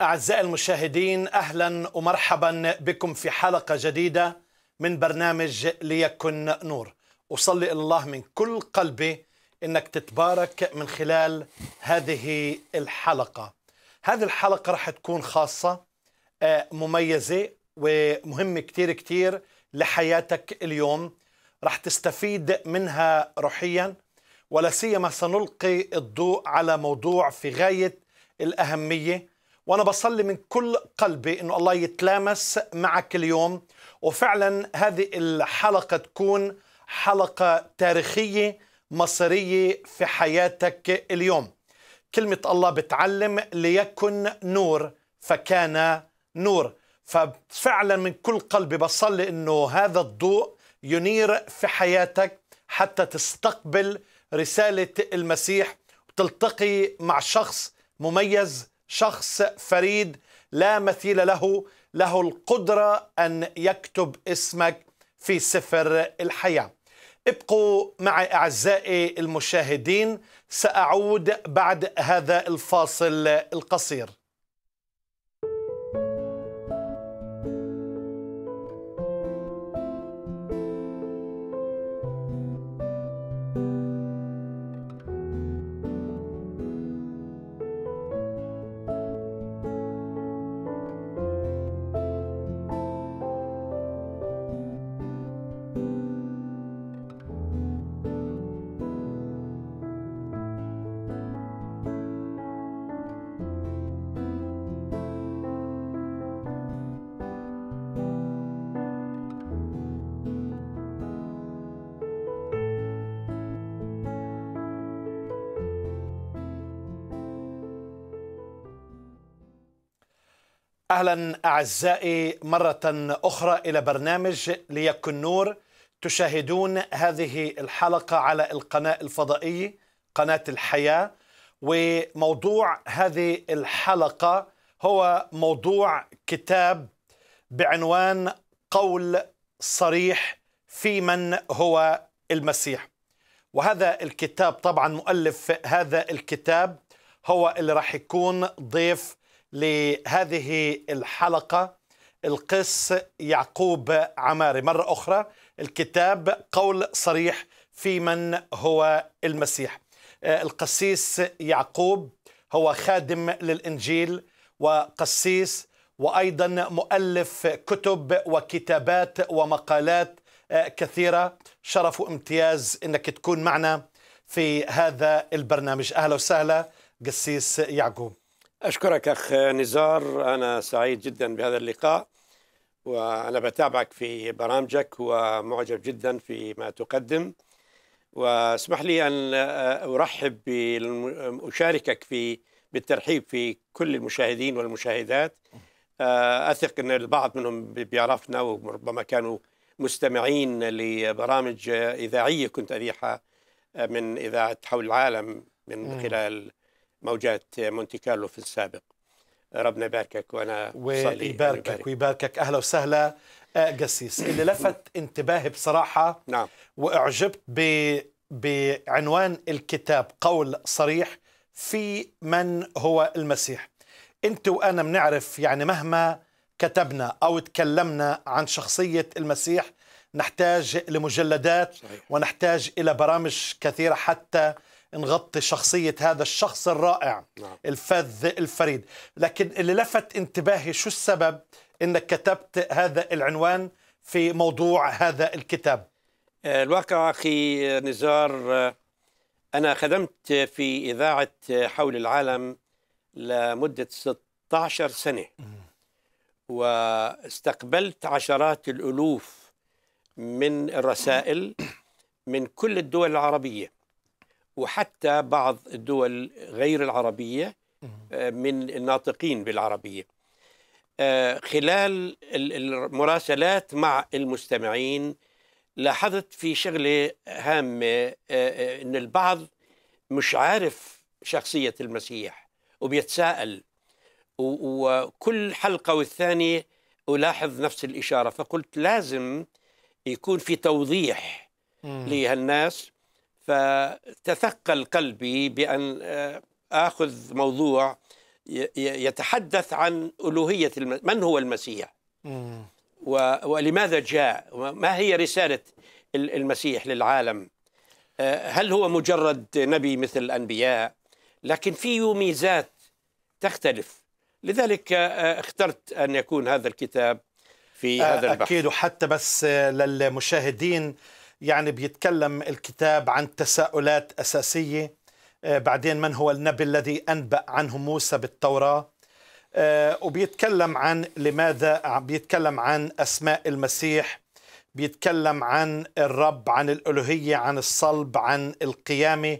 أعزائي المشاهدين أهلا ومرحبا بكم في حلقة جديدة من برنامج ليكن نور أصلي إلى الله من كل قلبي أنك تتبارك من خلال هذه الحلقة هذه الحلقة راح تكون خاصة آه، مميزة ومهمة كتير كتير لحياتك اليوم راح تستفيد منها روحيا ولا سيما سنلقي الضوء على موضوع في غاية الأهمية وانا بصلي من كل قلبي انه الله يتلامس معك اليوم وفعلا هذه الحلقه تكون حلقه تاريخيه مصيريه في حياتك اليوم كلمه الله بتعلم ليكن نور فكان نور ففعلا من كل قلبي بصلي انه هذا الضوء ينير في حياتك حتى تستقبل رساله المسيح وتلتقي مع شخص مميز شخص فريد لا مثيل له له القدرة أن يكتب اسمك في سفر الحياة ابقوا معي أعزائي المشاهدين سأعود بعد هذا الفاصل القصير أهلا أعزائي مرة أخرى إلى برنامج ليكن نور تشاهدون هذه الحلقة على القناة الفضائية قناة الحياة وموضوع هذه الحلقة هو موضوع كتاب بعنوان قول صريح في من هو المسيح وهذا الكتاب طبعا مؤلف هذا الكتاب هو اللي راح يكون ضيف لهذه الحلقة القس يعقوب عماري مرة أخرى الكتاب قول صريح في من هو المسيح آه، القسيس يعقوب هو خادم للإنجيل وقسيس وأيضا مؤلف كتب وكتابات ومقالات آه، كثيرة شرف وامتياز أنك تكون معنا في هذا البرنامج أهلا وسهلا قسيس يعقوب أشكرك أخ نزار أنا سعيد جدا بهذا اللقاء وأنا بتابعك في برامجك ومعجب جدا فيما تقدم واسمح لي أن أرحب أشاركك في بالترحيب في كل المشاهدين والمشاهدات أثق أن البعض منهم بيعرفنا وربما كانوا مستمعين لبرامج إذاعية كنت أذيعها من إذاعة حول العالم من خلال موجات مونتي كارلو في السابق ربنا يباركك وانا ويباركك ويباركك اهلا وسهلا آه، قسيس اللي لفت انتباهي بصراحه نعم واعجبت ب بعنوان الكتاب قول صريح في من هو المسيح انت وانا بنعرف يعني مهما كتبنا او تكلمنا عن شخصيه المسيح نحتاج لمجلدات صحيح. ونحتاج الى برامج كثيره حتى نغطي شخصية هذا الشخص الرائع نعم. الفذ الفريد لكن اللي لفت انتباهي شو السبب أنك كتبت هذا العنوان في موضوع هذا الكتاب آه، الواقع أخي نزار آه، أنا خدمت في إذاعة حول العالم لمدة 16 سنة واستقبلت عشرات الألوف من الرسائل من كل الدول العربية وحتى بعض الدول غير العربية آه، من الناطقين بالعربية آه، خلال المراسلات مع المستمعين لاحظت في شغلة هامة آه، أن البعض مش عارف شخصية المسيح وبيتساءل وكل حلقة والثانية ألاحظ نفس الإشارة فقلت لازم يكون في توضيح لهالناس فتثقل قلبي بأن آه، آخذ موضوع يتحدث عن ألوهية من هو المسيح ولماذا جاء ما هي رسالة المسيح للعالم آه، هل هو مجرد نبي مثل الأنبياء لكن فيه ميزات تختلف لذلك آه، اخترت أن يكون هذا الكتاب في هذا البحث أكيد وحتى بس للمشاهدين يعني بيتكلم الكتاب عن تساؤلات أساسية آه، بعدين من هو النبي الذي أنبأ عنه موسى بالتوراة آه، وبيتكلم عن لماذا بيتكلم عن أسماء المسيح بيتكلم عن الرب عن الألوهية عن الصلب عن القيامة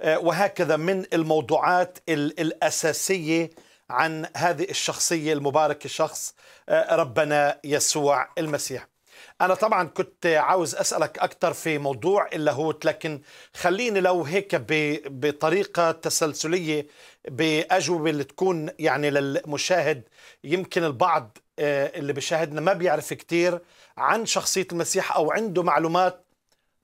آه، وهكذا من الموضوعات الأساسية عن هذه الشخصية المباركة شخص ربنا يسوع المسيح أنا طبعا كنت عاوز أسألك أكثر في موضوع اللاهوت لكن خليني لو هيك بطريقة تسلسلية بأجوبة اللي تكون يعني للمشاهد يمكن البعض آه، اللي بيشاهدنا ما بيعرف كثير عن شخصية المسيح أو عنده معلومات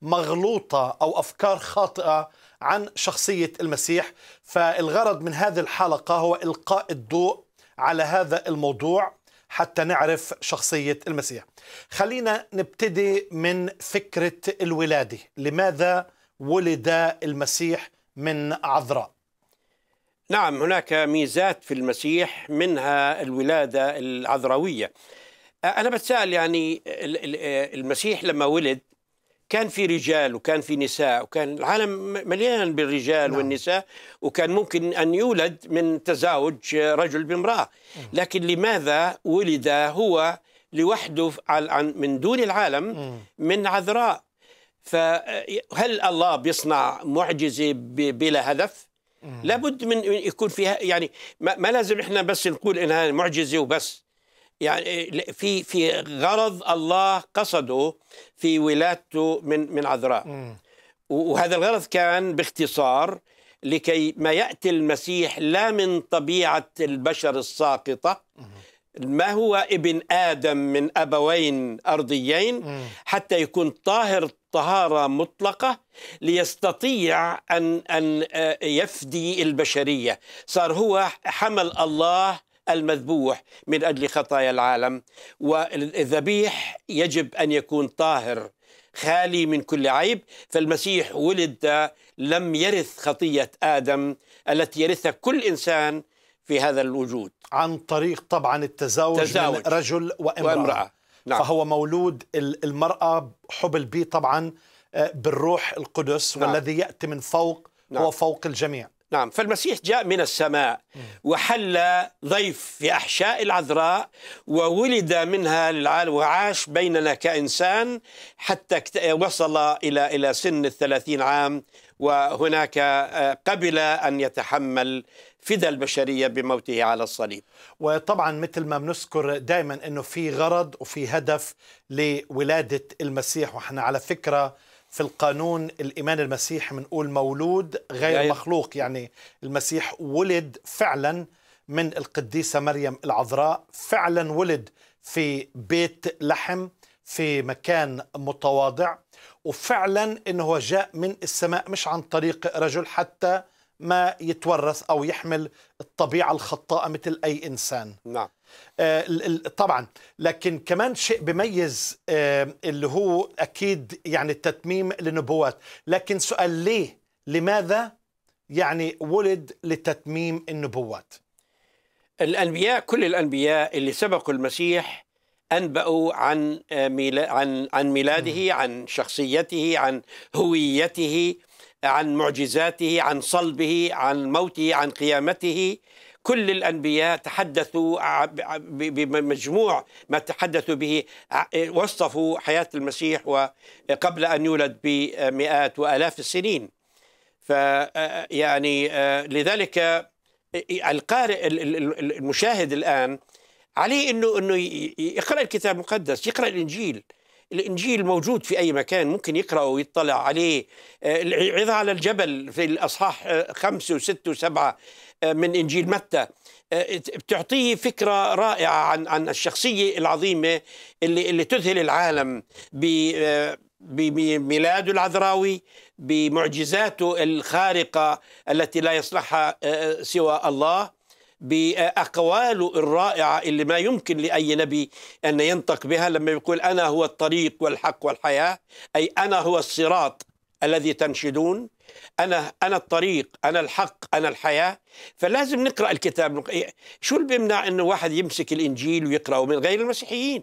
مغلوطة أو أفكار خاطئة عن شخصية المسيح فالغرض من هذه الحلقة هو إلقاء الضوء على هذا الموضوع حتى نعرف شخصية المسيح خلينا نبتدي من فكرة الولادة لماذا ولد المسيح من عذراء نعم هناك ميزات في المسيح منها الولادة العذراوية أنا بتسأل يعني المسيح لما ولد كان في رجال وكان في نساء وكان العالم مليان بالرجال نعم. والنساء وكان ممكن أن يولد من تزاوج رجل بامرأة لكن لماذا ولد هو لوحده من دون العالم من عذراء فهل الله بيصنع معجزة بلا هدف لابد من يكون فيها يعني ما لازم احنا بس نقول انها معجزه وبس يعني في في غرض الله قصده في ولادته من من عذراء وهذا الغرض كان باختصار لكي ما ياتي المسيح لا من طبيعه البشر الساقطه ما هو ابن ادم من ابوين ارضيين حتى يكون طاهر طهاره مطلقه ليستطيع ان ان آه، يفدي البشريه صار هو حمل الله المذبوح من اجل خطايا العالم والذبيح يجب ان يكون طاهر خالي من كل عيب فالمسيح ولد لم يرث خطيه ادم التي يرثها كل انسان في هذا الوجود عن طريق طبعا التزاوج تزاوج. من رجل وامراه, وامرأة. نعم. فهو مولود المراه حبل به طبعا آه، بالروح القدس نعم. والذي ياتي من فوق نعم. هو فوق الجميع نعم فالمسيح جاء من السماء وحل ضيف في أحشاء العذراء وولد منها للعالم وعاش بيننا كإنسان حتى وصل إلى إلى سن الثلاثين عام وهناك آه، قبل أن يتحمل فدى البشرية بموته على الصليب وطبعا مثل ما بنذكر دائما أنه في غرض وفي هدف لولادة المسيح وإحنا على فكرة في القانون الإيمان المسيح بنقول مولود غير يعني مخلوق يعني المسيح ولد فعلا من القديسة مريم العذراء فعلا ولد في بيت لحم في مكان متواضع وفعلا انه جاء من السماء مش عن طريق رجل حتى ما يتورث او يحمل الطبيعه الخطاءه مثل اي انسان نعم آه، طبعا لكن كمان شيء بميز آه، اللي هو اكيد يعني التتميم للنبوات لكن سؤال ليه لماذا يعني ولد لتتميم النبوات الانبياء كل الانبياء اللي سبقوا المسيح انبأوا عن آه، عن عن ميلاده عن شخصيته عن هويته عن معجزاته عن صلبه عن موته عن قيامته كل الأنبياء تحدثوا بمجموع ما تحدثوا به وصفوا حياة المسيح وقبل أن يولد بمئات وآلاف السنين فيعني آه، آه، آه، لذلك القارئ المشاهد الآن عليه أنه, أنه يقرأ الكتاب المقدس يقرأ الإنجيل الانجيل موجود في اي مكان ممكن يقراه ويطلع عليه العظه على الجبل في الاصحاح خمسه وسته وسبعه آه، من انجيل متى آه، بتعطيه فكره رائعه عن عن الشخصيه العظيمه اللي اللي تذهل العالم آه، بميلاده العذراوي بمعجزاته الخارقه التي لا يصلحها سوى الله باقواله الرائعه اللي ما يمكن لاي نبي ان ينطق بها لما يقول انا هو الطريق والحق والحياه اي انا هو الصراط الذي تنشدون انا انا الطريق انا الحق انا الحياه فلازم نقرا الكتاب شو اللي بيمنع انه واحد يمسك الانجيل ويقراه من غير المسيحيين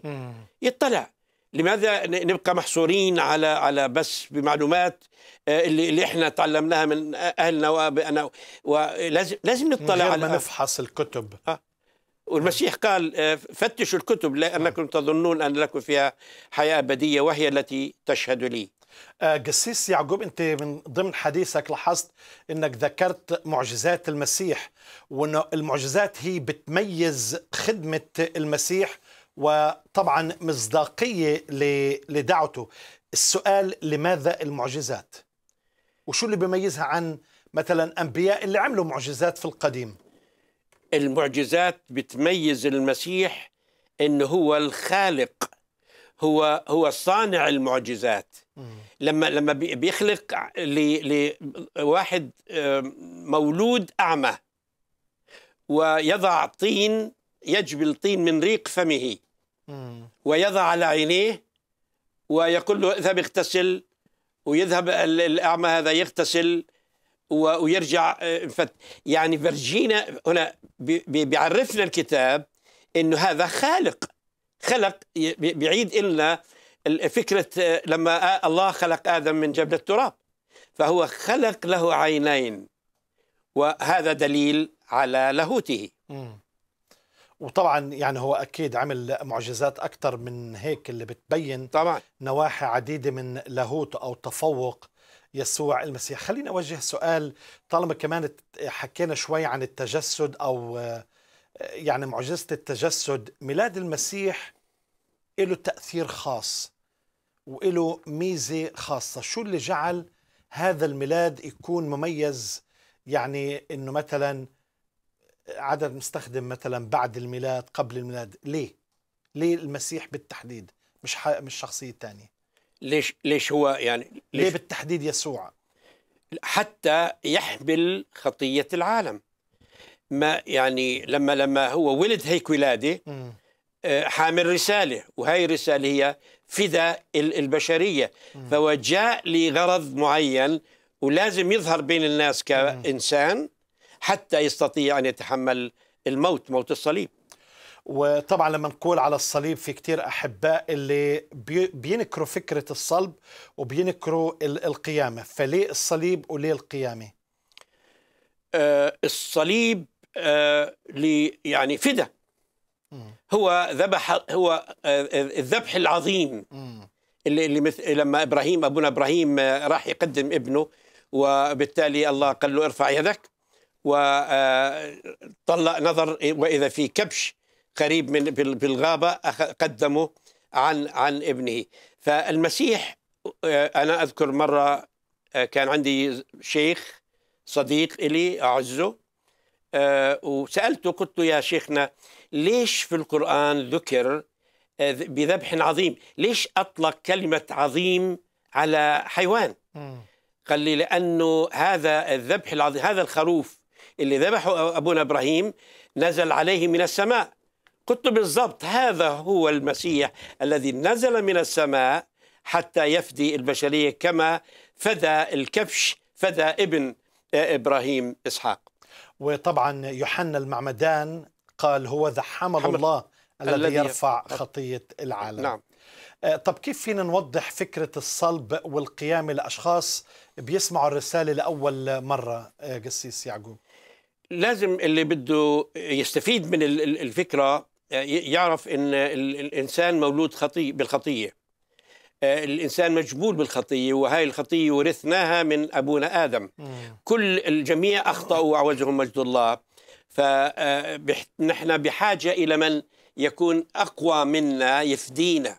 يطلع لماذا نبقى محصورين على على بس بمعلومات آه، اللي اللي احنا تعلمناها من اهلنا وابائنا ولازم لازم نطلع على ما نفحص الكتب آه. والمسيح قال آه، فتشوا الكتب لانكم تظنون ان لكم فيها حياه ابديه وهي التي تشهد لي قسيس آه، يعقوب انت من ضمن حديثك لاحظت انك ذكرت معجزات المسيح وان المعجزات هي بتميز خدمه المسيح وطبعا مصداقيه لدعوته السؤال لماذا المعجزات وشو اللي بيميزها عن مثلا انبياء اللي عملوا معجزات في القديم المعجزات بتميز المسيح انه هو الخالق هو هو صانع المعجزات لما لما بيخلق لواحد مولود اعمى ويضع طين يجبل الطين من ريق فمه ويضع على عينيه ويقول له اذهب اغتسل ويذهب الاعمى هذا يغتسل ويرجع آه، يعني فرجينا هنا بيعرفنا الكتاب انه هذا خالق خلق بيعيد لنا فكرة آه، لما آه، الله خلق آدم من جبل التراب فهو خلق له عينين وهذا دليل على لاهوته وطبعا يعني هو اكيد عمل معجزات اكثر من هيك اللي بتبين طبعا نواحي عديده من لاهوته او تفوق يسوع المسيح خليني اوجه سؤال طالما كمان حكينا شوي عن التجسد او آه، يعني معجزه التجسد ميلاد المسيح له تاثير خاص وله ميزة خاصة شو اللي جعل هذا الميلاد يكون مميز يعني انه مثلا عدد مستخدم مثلا بعد الميلاد قبل الميلاد ليه ليه المسيح بالتحديد مش مش شخصيه ثانيه ليش ليش هو يعني ليش ليه بالتحديد يسوع حتى يحمل خطيه العالم ما يعني لما لما هو ولد هيك ولاده آه، حامل رساله وهي الرساله هي فداء البشريه فهو جاء لغرض معين ولازم يظهر بين الناس كانسان حتى يستطيع ان يتحمل الموت موت الصليب وطبعا لما نقول على الصليب في كتير أحباء اللي بينكروا فكرة الصلب وبينكروا القيامة فليه الصليب وليه القيامة آه الصليب آه يعني فدا هو ذبح هو آه، الذبح العظيم اللي اللي مثل لما ابراهيم ابونا ابراهيم آه، راح يقدم ابنه وبالتالي الله قال له ارفع يدك وطلع آه، نظر واذا في كبش قريب من بالغابه قدمه عن عن ابنه فالمسيح انا اذكر مره كان عندي شيخ صديق الي اعزه وسالته قلت له يا شيخنا ليش في القرآن ذكر آه، بذبح عظيم ليش أطلق كلمة عظيم على حيوان قال لي لأنه هذا الذبح العظيم هذا الخروف اللي ذبحه أبونا إبراهيم نزل عليه من السماء قلت بالضبط هذا هو المسيح الذي نزل من السماء حتى يفدي البشرية كما فدى الكبش فدى ابن آه، إبراهيم إسحاق وطبعا يوحنا المعمدان قال هو ذا حمل, حمل الله الذي يرفع خطية العالم نعم آه، طب كيف فينا نوضح فكرة الصلب والقيام لأشخاص بيسمعوا الرسالة لأول مرة آه، قسيس يعقوب لازم اللي بده يستفيد من الفكرة آه، يعرف أن الإنسان مولود خطي بالخطية الإنسان مجبول بالخطية وهي الخطية ورثناها من أبونا آدم كل الجميع أخطأوا وعوزهم مجد الله فنحن آه، بحاجة إلى من يكون أقوى منا يفدينا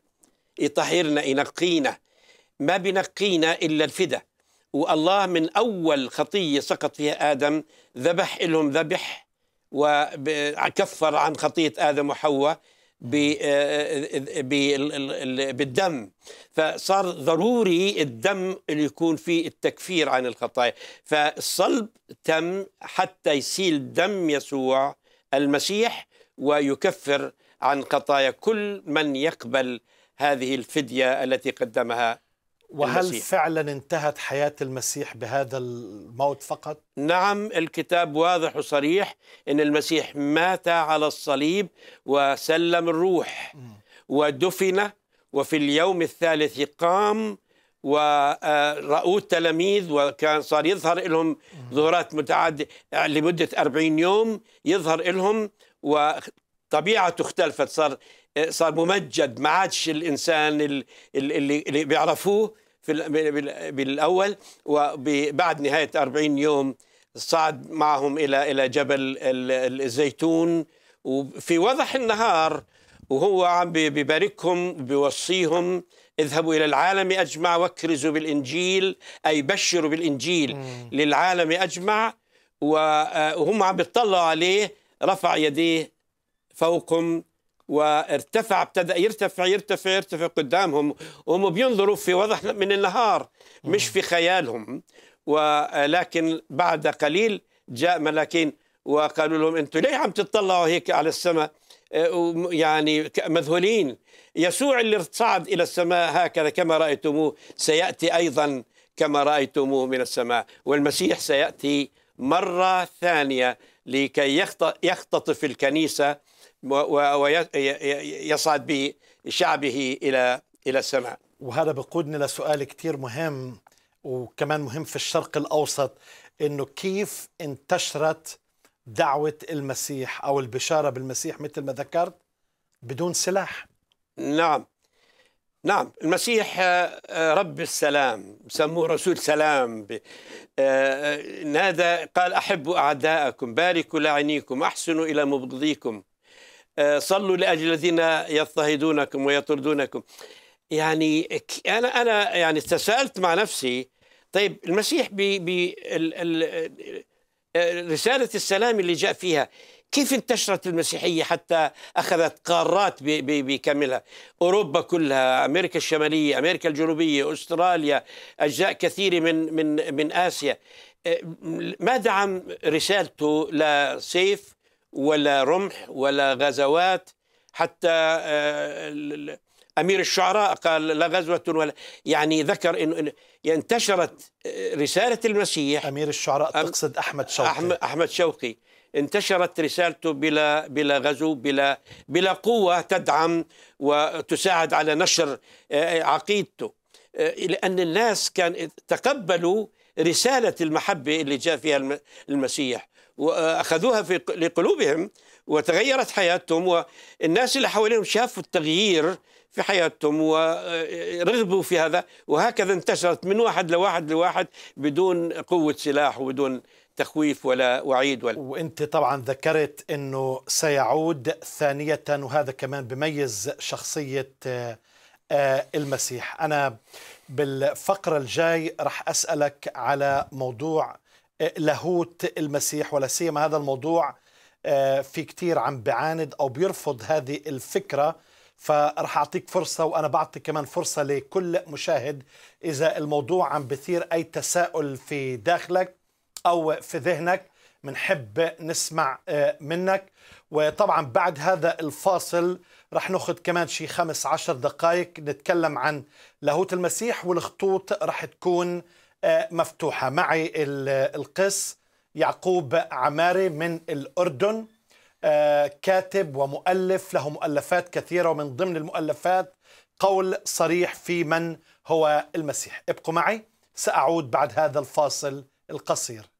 يطهرنا ينقينا ما بنقينا إلا الفدا والله من أول خطية سقط فيها آدم ذبح لهم ذبح وكفر عن خطية آدم وحواء آه، آه، آه، بالدم فصار ضروري الدم اللي يكون فيه التكفير عن الخطايا فالصلب تم حتى يسيل دم يسوع المسيح ويكفر عن خطايا كل من يقبل هذه الفدية التي قدمها وهل المسيح. فعلا انتهت حياة المسيح بهذا الموت فقط؟ نعم الكتاب واضح وصريح أن المسيح مات على الصليب وسلم الروح ودفن وفي اليوم الثالث قام ورؤوه آه، التلاميذ وكان صار يظهر لهم ظهورات متعددة لمدة 40 يوم يظهر لهم وطبيعته اختلفت صار صار ممجد ما عادش الانسان اللي, اللي بيعرفوه في بالاول وبعد نهايه 40 يوم صعد معهم الى الى جبل الزيتون وفي وضح النهار وهو عم بيباركهم بيوصيهم اذهبوا الى العالم اجمع واكرزوا بالانجيل اي بشروا بالانجيل مم. للعالم اجمع وهم عم بيطلعوا عليه رفع يديه فوقهم وارتفع ابتدا يرتفع يرتفع يرتفع قدامهم وهم بينظروا في وضح من النهار مش في خيالهم ولكن بعد قليل جاء ملاكين وقالوا لهم انتم ليه عم تطلعوا هيك على السماء آه، يعني مذهولين يسوع اللي صعد الى السماء هكذا كما رايتموه سياتي ايضا كما رايتموه من السماء والمسيح سياتي مره ثانيه لكي يختطف الكنيسه ويصعد بشعبه إلى إلى السماء وهذا بقودنا لسؤال كثير مهم وكمان مهم في الشرق الأوسط أنه كيف انتشرت دعوة المسيح أو البشارة بالمسيح مثل ما ذكرت بدون سلاح نعم نعم المسيح آه، آه، رب السلام سموه رسول سلام آه، نادى قال أحبوا أعداءكم باركوا لعنيكم أحسنوا إلى مبغضيكم آه، صلوا لاجل الذين يضطهدونكم ويطردونكم يعني انا انا يعني تساءلت مع نفسي طيب المسيح ب آه، رساله السلام اللي جاء فيها كيف انتشرت المسيحيه حتى اخذت قارات بكاملها اوروبا كلها امريكا الشماليه امريكا الجنوبيه استراليا اجزاء كثيره من من من اسيا آه، ما دعم رسالته لسيف ولا رمح ولا غزوات حتى آه، امير الشعراء قال لا غزوه ولا يعني ذكر انه انتشرت آه، رساله المسيح امير الشعراء تقصد احمد شوقي احمد شوقي انتشرت رسالته بلا بلا غزو بلا بلا قوه تدعم وتساعد على نشر آه، عقيدته لان الناس كان تقبلوا رساله المحبه اللي جاء فيها المسيح واخذوها في لقلوبهم وتغيرت حياتهم والناس اللي حواليهم شافوا التغيير في حياتهم ورغبوا في هذا وهكذا انتشرت من واحد لواحد لواحد بدون قوه سلاح وبدون تخويف ولا وعيد ولا وانت طبعا ذكرت انه سيعود ثانيه وهذا كمان بميز شخصيه آه، المسيح انا بالفقره الجاي رح اسالك على موضوع لاهوت المسيح ولا سيما هذا الموضوع آه، في كتير عم بعاند او بيرفض هذه الفكره فرح اعطيك فرصه وانا بعطي كمان فرصه لكل مشاهد اذا الموضوع عم بثير اي تساؤل في داخلك او في ذهنك بنحب نسمع آه، منك وطبعا بعد هذا الفاصل رح ناخذ كمان شي خمس عشر دقائق نتكلم عن لاهوت المسيح والخطوط رح تكون آه، مفتوحة معي القس يعقوب عماري من الأردن آه، كاتب ومؤلف له مؤلفات كثيرة ومن ضمن المؤلفات قول صريح في من هو المسيح ابقوا معي سأعود بعد هذا الفاصل القصير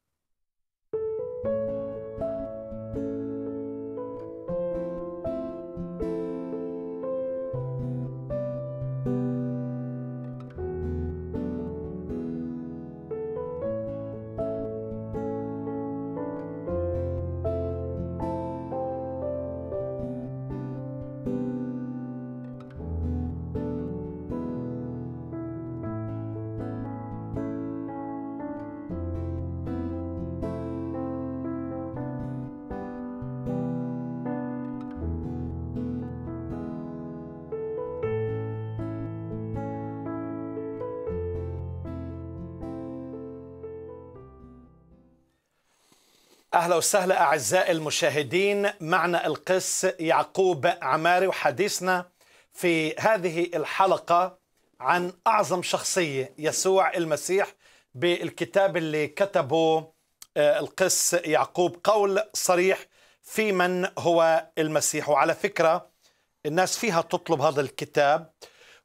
أهلا وسهلا أعزائي المشاهدين معنا القس يعقوب عماري وحديثنا في هذه الحلقة عن أعظم شخصية يسوع المسيح بالكتاب اللي كتبه آه، القس يعقوب قول صريح في من هو المسيح وعلى فكرة الناس فيها تطلب هذا الكتاب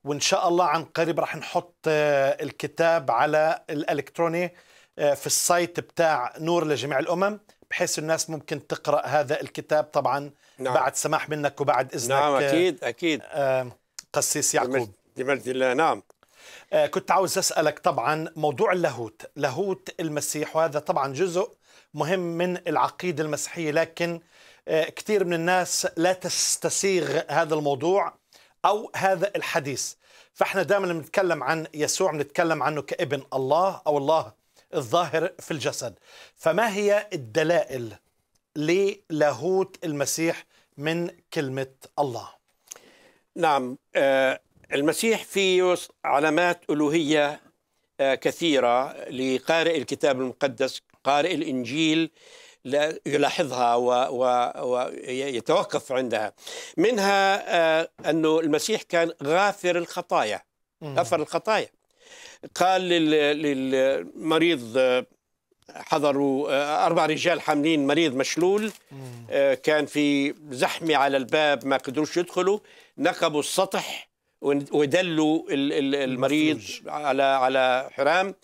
وإن شاء الله عن قريب راح نحط آه، الكتاب على الإلكتروني آه، في السايت بتاع نور لجميع الأمم بحيث الناس ممكن تقرأ هذا الكتاب طبعا نعم. بعد سماح منك وبعد إذنك نعم أكيد أكيد قسيس يعقوب بمجد الله نعم آه، كنت عاوز أسألك طبعا موضوع اللاهوت لاهوت المسيح وهذا طبعا جزء مهم من العقيدة المسيحية لكن آه، كثير من الناس لا تستسيغ هذا الموضوع أو هذا الحديث فاحنا دائما بنتكلم عن يسوع بنتكلم عنه كابن الله أو الله الظاهر في الجسد فما هي الدلائل للاهوت المسيح من كلمة الله نعم آه، المسيح فيه علامات ألوهية آه، كثيرة لقارئ الكتاب المقدس قارئ الإنجيل يلاحظها ويتوقف عندها منها آه، أنه المسيح كان غافر الخطايا غفر الخطايا قال للمريض حضروا أربع رجال حاملين مريض مشلول آه، كان في زحمة على الباب ما قدروش يدخلوا نقبوا السطح ودلوا المريض على على حرام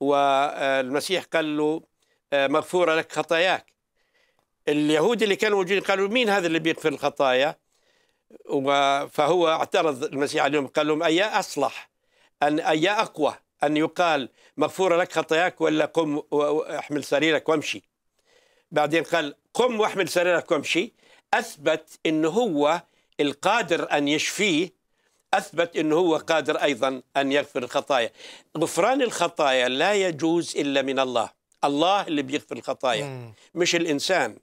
والمسيح قال له آه، مغفورة لك خطاياك اليهود اللي كانوا موجودين قالوا مين هذا اللي بيغفر الخطايا فهو اعترض المسيح عليهم قال لهم أيا أصلح أن أيا أقوى أن يقال مغفورة لك خطاياك ولا قم واحمل سريرك وامشي بعدين قال قم واحمل سريرك وامشي أثبت أن هو القادر أن يشفيه أثبت أنه هو قادر أيضا أن يغفر الخطايا غفران الخطايا لا يجوز إلا من الله الله اللي بيغفر الخطايا مش الإنسان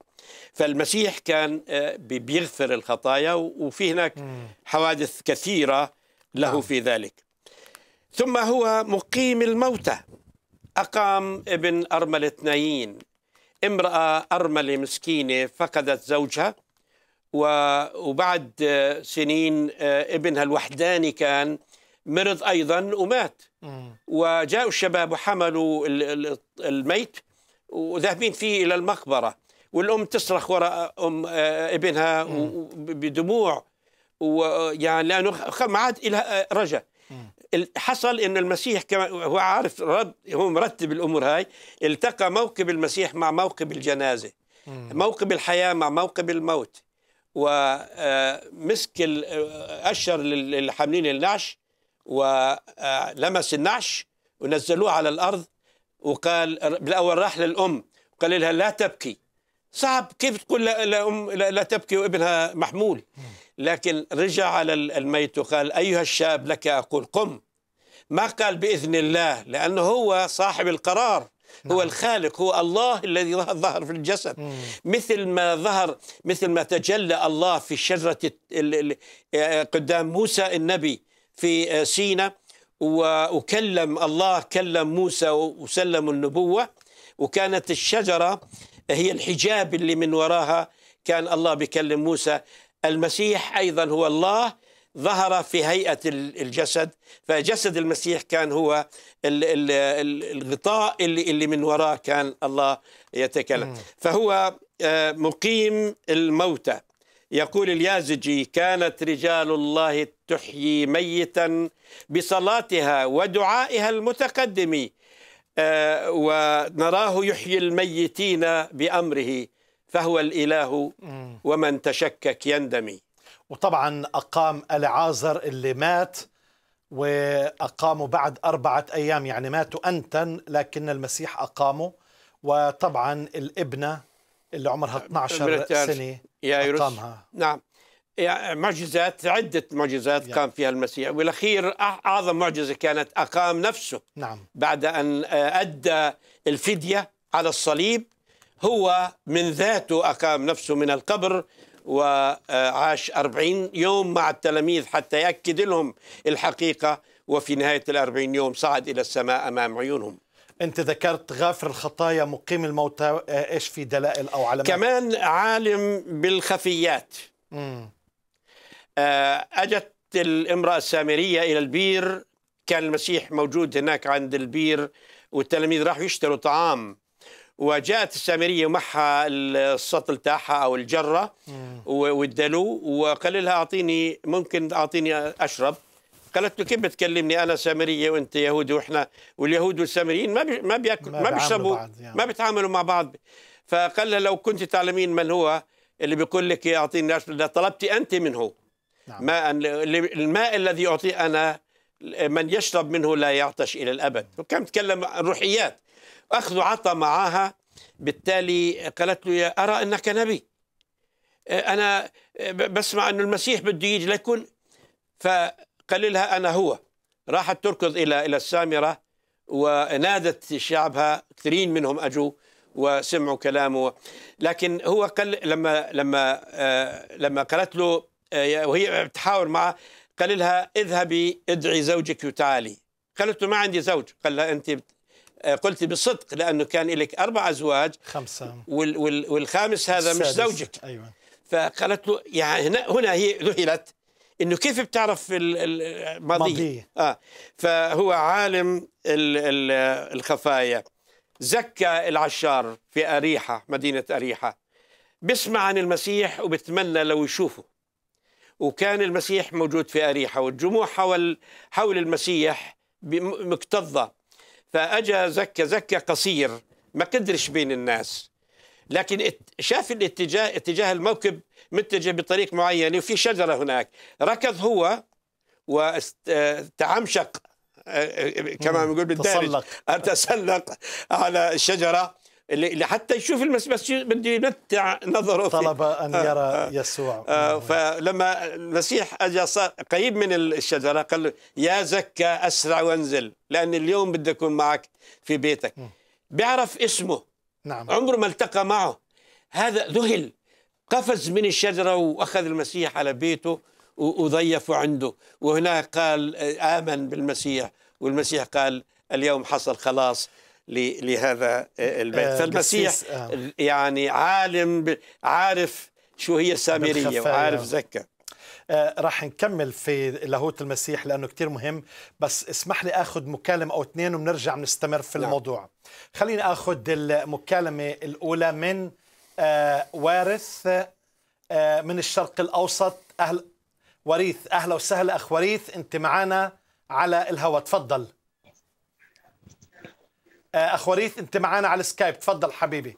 فالمسيح كان آه، بيغفر الخطايا وفي هناك حوادث كثيرة له نعم. في ذلك ثم هو مقيم الموتى أقام ابن أرملة نايين امرأة أرملة مسكينة فقدت زوجها وبعد سنين آه، ابنها الوحداني كان مرض أيضا ومات وجاءوا الشباب وحملوا الميت وذاهبين فيه إلى المقبرة والأم تصرخ وراء أم آه، ابنها بدموع ويعني لأنه ما عاد لها آه، رجا حصل ان المسيح كما هو عارف رد هو مرتب الامور هاي التقى موكب المسيح مع موكب الجنازه موكب الحياه مع موكب الموت ومسك آه، آه، اشر للحاملين النعش ولمس آه، النعش ونزلوه على الارض وقال بالاول راح للام قال لها لا تبكي صعب كيف تقول لأم لا, لا تبكي وابنها محمول لكن رجع على الميت وقال أيها الشاب لك أقول قم ما قال بإذن الله لأنه هو صاحب القرار هو نعم. الخالق هو الله الذي ظهر في الجسد مم. مثل ما ظهر مثل ما تجلى الله في شجرة آه، قدام موسى النبي في آه، سينا وكلم الله كلم موسى وسلم النبوة وكانت الشجرة هي الحجاب اللي من وراها كان الله بيكلم موسى المسيح ايضا هو الله ظهر في هيئه الجسد فجسد المسيح كان هو الغطاء اللي اللي من وراه كان الله يتكلم فهو آه، مقيم الموتى يقول اليازجي كانت رجال الله تحيي ميتا بصلاتها ودعائها المتقدم آه، ونراه يحيي الميتين بامره فهو الإله ومن تشكك يندمي وطبعا أقام العازر اللي مات وأقامه بعد أربعة أيام يعني ماتوا أنتا لكن المسيح أقامه وطبعا الابنة اللي عمرها 12 آه، سنة يا أقامها نعم معجزات عدة معجزات قام فيها المسيح والأخير أعظم معجزة كانت أقام نفسه نعم. بعد أن آه، أدى الفدية على الصليب هو من ذاته أقام نفسه من القبر وعاش أربعين يوم مع التلاميذ حتى يأكد لهم الحقيقة وفي نهاية الأربعين يوم صعد إلى السماء أمام عيونهم أنت ذكرت غافر الخطايا مقيم الموتى إيش في دلائل أو علامات كمان عالم بالخفيات آه، أجت الامرأة السامرية إلى البير كان المسيح موجود هناك عند البير والتلاميذ راحوا يشتروا طعام وجاءت السامريه ومعها السطل تاعها او الجره والدلو وقال لها اعطيني ممكن اعطيني اشرب قالت له كيف بتكلمني انا سامريه وانت يهودي واحنا واليهود والسامريين ما ما بياكلوا ما بيشربوا يعني. ما بيتعاملوا مع بعض فقال لها لو كنت تعلمين من هو اللي بيقول لك اعطيني اشرب طلبت انت منه نعم. ماء الماء الذي اعطيه انا من يشرب منه لا يعطش الى الابد وكان تكلم الروحيات روحيات أخذ عطى معها بالتالي قالت له يا أرى أنك نبي آه، أنا آه، بسمع أن المسيح بده يجي ليكون فقال لها أنا هو راحت تركض إلى إلى السامرة ونادت شعبها كثيرين منهم أجوا وسمعوا كلامه لكن هو قال لما لما آه، لما قالت له وهي بتحاور معه قال لها اذهبي ادعي زوجك وتعالي قالت له ما عندي زوج قال لها انت آه، قلت بصدق لانه كان لك اربع ازواج خمسه وال وال والخامس هذا السادس. مش زوجك ايوه فقالت له يعني هنا هنا هي ذهلت انه كيف بتعرف الماضي اه فهو عالم الخفايا زكى العشار في اريحه مدينه اريحه بسمع عن المسيح وبتمنى لو يشوفه وكان المسيح موجود في اريحه والجموع حول حول المسيح مكتظه فاجا زكى زكى قصير ما قدرش بين الناس لكن شاف الاتجاه اتجاه الموكب متجه بطريق معين وفي شجره هناك ركض هو وتعمشق آه، آه، كما بنقول بالدارج آه، تسلق على الشجره اللي حتى يشوف المسيح بس بده يمتع نظره طلب ان آه، يرى آه يسوع آه فلما المسيح اجى صار قريب من الشجره قال له يا زكا اسرع وانزل لان اليوم بدي اكون معك في بيتك بيعرف اسمه نعم عمره ما التقى معه هذا ذهل قفز من الشجره واخذ المسيح على بيته وضيفه عنده وهناك قال آه، امن بالمسيح والمسيح قال اليوم حصل خلاص لهذا آه، آه، البيت آه، فالمسيح يعني عالم عارف شو هي السامرية وعارف زكا آه راح نكمل في لاهوت المسيح لأنه كتير مهم بس اسمح لي أخذ مكالمة أو اثنين وبنرجع بنستمر في نعم. الموضوع خليني أخذ المكالمة الأولى من آه وارث آه من الشرق الأوسط أهل وريث أهلا وسهلا أخ وريث أنت معنا على الهواء تفضل آه، اخ وريث انت معانا على السكايب تفضل حبيبي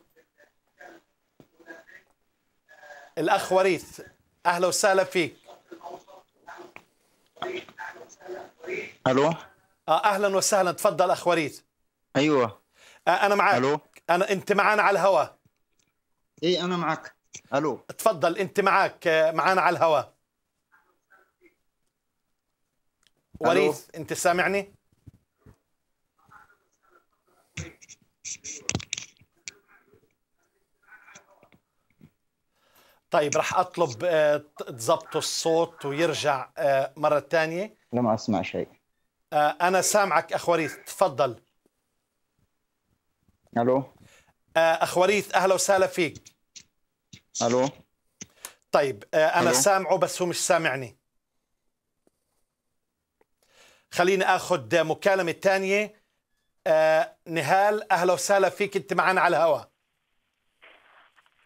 الاخ وريث اهلا وسهلا فيك الو آه، اهلا وسهلا تفضل اخ وريث ايوه آه، انا معك الو انا انت معانا على الهواء اي انا معك الو تفضل انت معك معانا على الهواء وريث انت سامعني طيب رح اطلب آه، تظبطوا الصوت ويرجع آه، مره ثانيه لم اسمع شيء آه، انا سامعك اخ وريث تفضل الو اخ وريث اهلا وسهلا فيك الو طيب انا ألو. سامعه بس هو مش سامعني خليني اخذ مكالمه ثانيه آه، نهال اهلا وسهلا فيك انت معنا على الهواء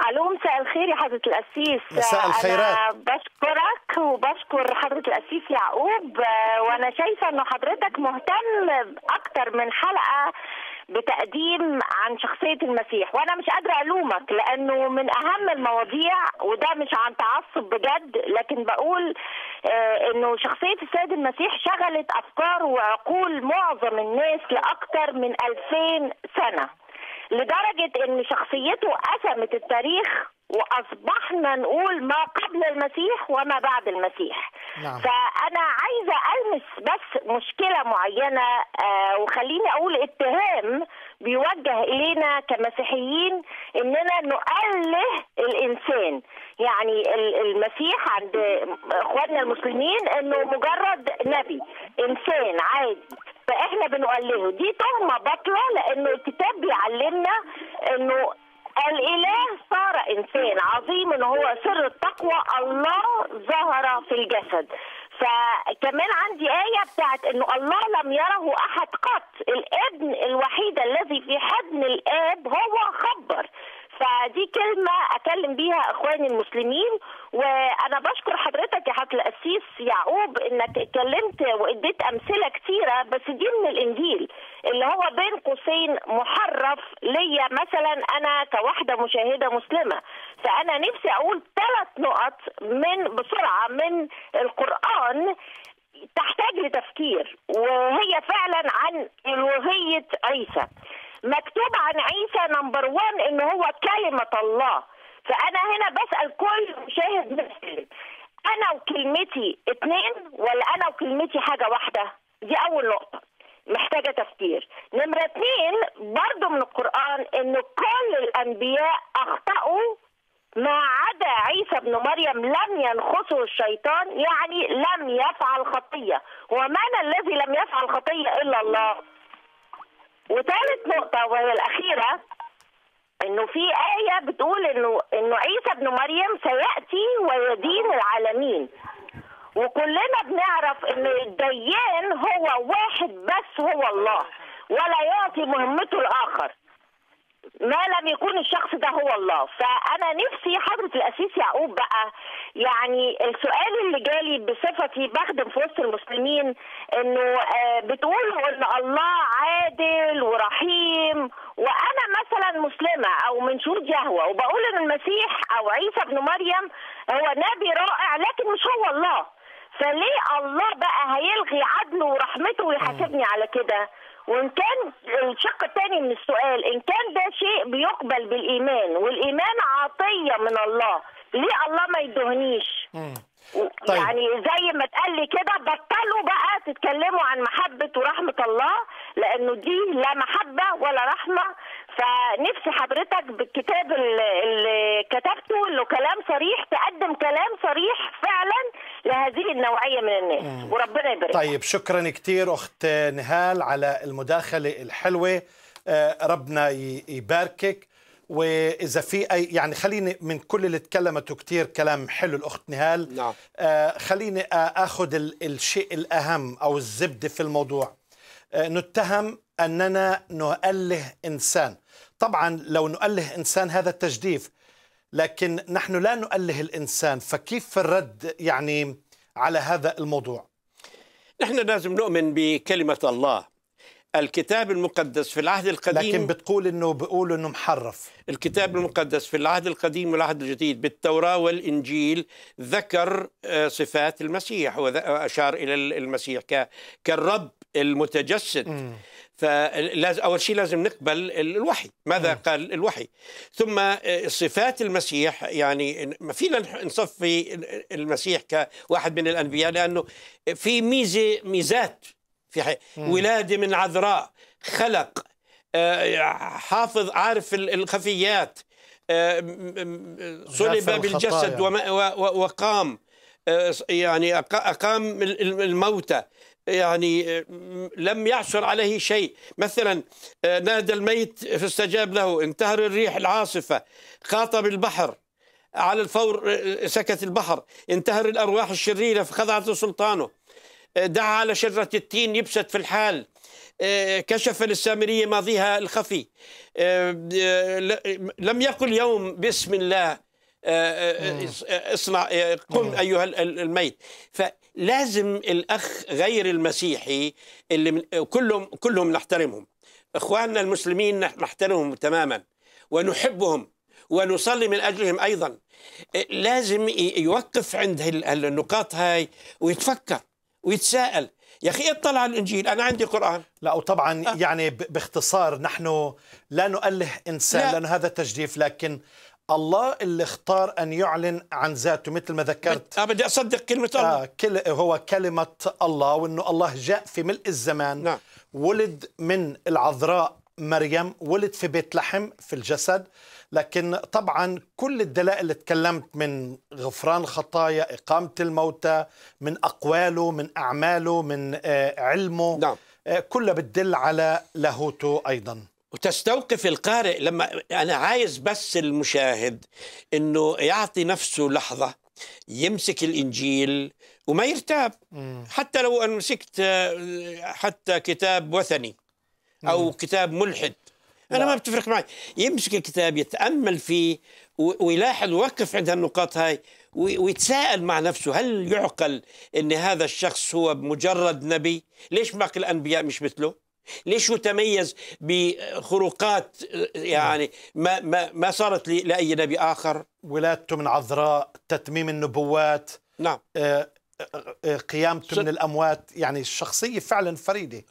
الو مساء الخير يا حضره القسيس مساء الخيرات أنا بشكرك وبشكر حضره القسيس يعقوب آه، وانا شايفه انه حضرتك مهتم اكتر من حلقه بتقديم عن شخصية المسيح وأنا مش قادرة ألومك لأنه من أهم المواضيع وده مش عن تعصب بجد لكن بقول آه، انه شخصية السيد المسيح شغلت افكار وعقول معظم الناس لاكثر من ألفين سنة لدرجة ان شخصيته قسمت التاريخ واصبحنا نقول ما قبل المسيح وما بعد المسيح نعم. فانا عايزه المس بس مشكله معينه آه وخليني اقول اتهام بيوجه الينا كمسيحيين اننا نؤله الانسان يعني المسيح عند اخواننا المسلمين انه مجرد نبي انسان عادي فاحنا بنؤلهه دي تهمه باطله لانه الكتاب بيعلمنا انه الاله صار انسان عظيم ان هو سر التقوى الله ظهر في الجسد فكمان عندي آية بتاعت إنه الله لم يره أحد قط الابن الوحيد الذي في حضن الآب هو خبر فدي كلمة أكلم بيها إخواني المسلمين وأنا بشكر حضرتك يا حضرة القسيس يعقوب إنك اتكلمت وإديت أمثلة كتيرة بس دي من الإنجيل اللي هو بين قوسين محرف ليا مثلا أنا كواحدة مشاهدة مسلمة فأنا نفسي أقول ثلاث نقط من بسرعة من القرآن تحتاج لتفكير وهي فعلا عن الوهية عيسى مكتوب عن عيسى نمبر 1 ان هو كلمه الله فانا هنا بسال كل مشاهد مسلم انا وكلمتي اتنين ولا انا وكلمتي حاجه واحده دي اول نقطه محتاجة تفكير نمرة اتنين برضو من القرآن ان كل الانبياء اخطأوا ما عدا عيسى بن مريم لم ينخصه الشيطان يعني لم يفعل خطية ومن الذي لم يفعل خطية الا الله وثالث نقطة وهي الأخيرة انه في آية بتقول انه انه عيسى ابن مريم سيأتي ويدين العالمين وكلنا بنعرف ان الديان هو واحد بس هو الله ولا يعطي مهمته الاخر ما لم يكون الشخص ده هو الله فانا نفسي حضره الاسيس يعقوب بقى يعني السؤال اللي جالي بصفتي بخدم في وسط المسلمين انه آه، بتقولوا ان الله عادل ورحيم وانا مثلا مسلمه او من شهود يهوه وبقول ان المسيح او عيسى ابن مريم هو نبي رائع لكن مش هو الله فليه الله بقى هيلغي عدله ورحمته ويحاسبني على كده وان كان الشق الثاني من السؤال ان كان ده شيء بيقبل بالايمان والايمان عطيه من الله ليه الله ما يدهنيش يعني طيب. يعني زي ما اتقال لي كده بطلوا بقى تتكلموا عن محبه ورحمه الله لانه دي لا محبه ولا رحمه فنفسي حضرتك بالكتاب اللي كتبته اللي كلام صريح تقدم كلام صريح فعلا لهذه النوعيه من الناس وربنا يبارك طيب شكرا كثير اخت نهال على المداخله الحلوه آه، ربنا يباركك واذا في اي يعني خليني من كل اللي تكلمته كثير كلام حلو الاخت نهال نعم. آه خليني اخذ الشيء الاهم او الزبده في الموضوع آه، نتهم أننا نؤله إنسان طبعا لو نؤله إنسان هذا التجديف لكن نحن لا نؤله الإنسان فكيف الرد يعني على هذا الموضوع نحن لازم نؤمن بكلمة الله الكتاب المقدس في العهد القديم لكن بتقول انه بيقولوا انه محرف الكتاب المقدس في العهد القديم والعهد الجديد بالتوراة والإنجيل ذكر آه، صفات المسيح وأشار إلى المسيح كالرب المتجسد م. فلاز اول شيء لازم نقبل الوحي ماذا م. قال الوحي ثم آه، صفات المسيح يعني ما فينا نصفي المسيح كواحد من الانبياء لانه في ميزه ميزات في حي... ولاده من عذراء خلق آه، حافظ عارف الخفيات آه، صلب بالجسد وقام يعني اقام الموتى يعني لم يعثر عليه شيء مثلا آه، نادى الميت فاستجاب له انتهر الريح العاصفة خاطب البحر على الفور آه، سكت البحر انتهر الأرواح الشريرة فخضعت سلطانه آه، دعا على شجرة التين يبست في الحال كشف للسامرية ماضيها الخفي لم يقل يوم باسم الله اصنع قم ايها الميت ف لازم الاخ غير المسيحي اللي من كلهم كلهم نحترمهم اخواننا المسلمين نحترمهم تماما ونحبهم ونصلي من اجلهم ايضا إيه، لازم يوقف عند النقاط هاي ويتفكر ويتساءل يا اخي إيه اطلع على الانجيل انا عندي قران لا وطبعا أه. يعني باختصار نحن لا نؤله انسان لا. لانه هذا تجديف لكن الله اللي اختار أن يعلن عن ذاته مثل ما ذكرت بدي أصدق كلمة الله آه كل هو كلمة الله وأنه الله جاء في ملء الزمان نعم. ولد من العذراء مريم ولد في بيت لحم في الجسد لكن طبعا كل الدلائل اللي تكلمت من غفران الخطايا إقامة الموتى من أقواله من أعماله من آه، علمه نعم. آه، كلها بتدل على لاهوته أيضا وتستوقف القارئ لما انا عايز بس المشاهد انه يعطي نفسه لحظه يمسك الانجيل وما يرتاب حتى لو امسكت مسكت حتى كتاب وثني او كتاب ملحد انا ما بتفرق معي يمسك الكتاب يتامل فيه ويلاحظ ويوقف عند هالنقاط هاي ويتساءل مع نفسه هل يعقل ان هذا الشخص هو مجرد نبي ليش باقي الانبياء مش مثله ليش هو تميز بخروقات نعم. يعني ما ما ما صارت لاي نبي اخر ولادته من عذراء تتميم النبوات نعم آه، آه، آه، قيامته من الاموات يعني الشخصيه فعلا فريده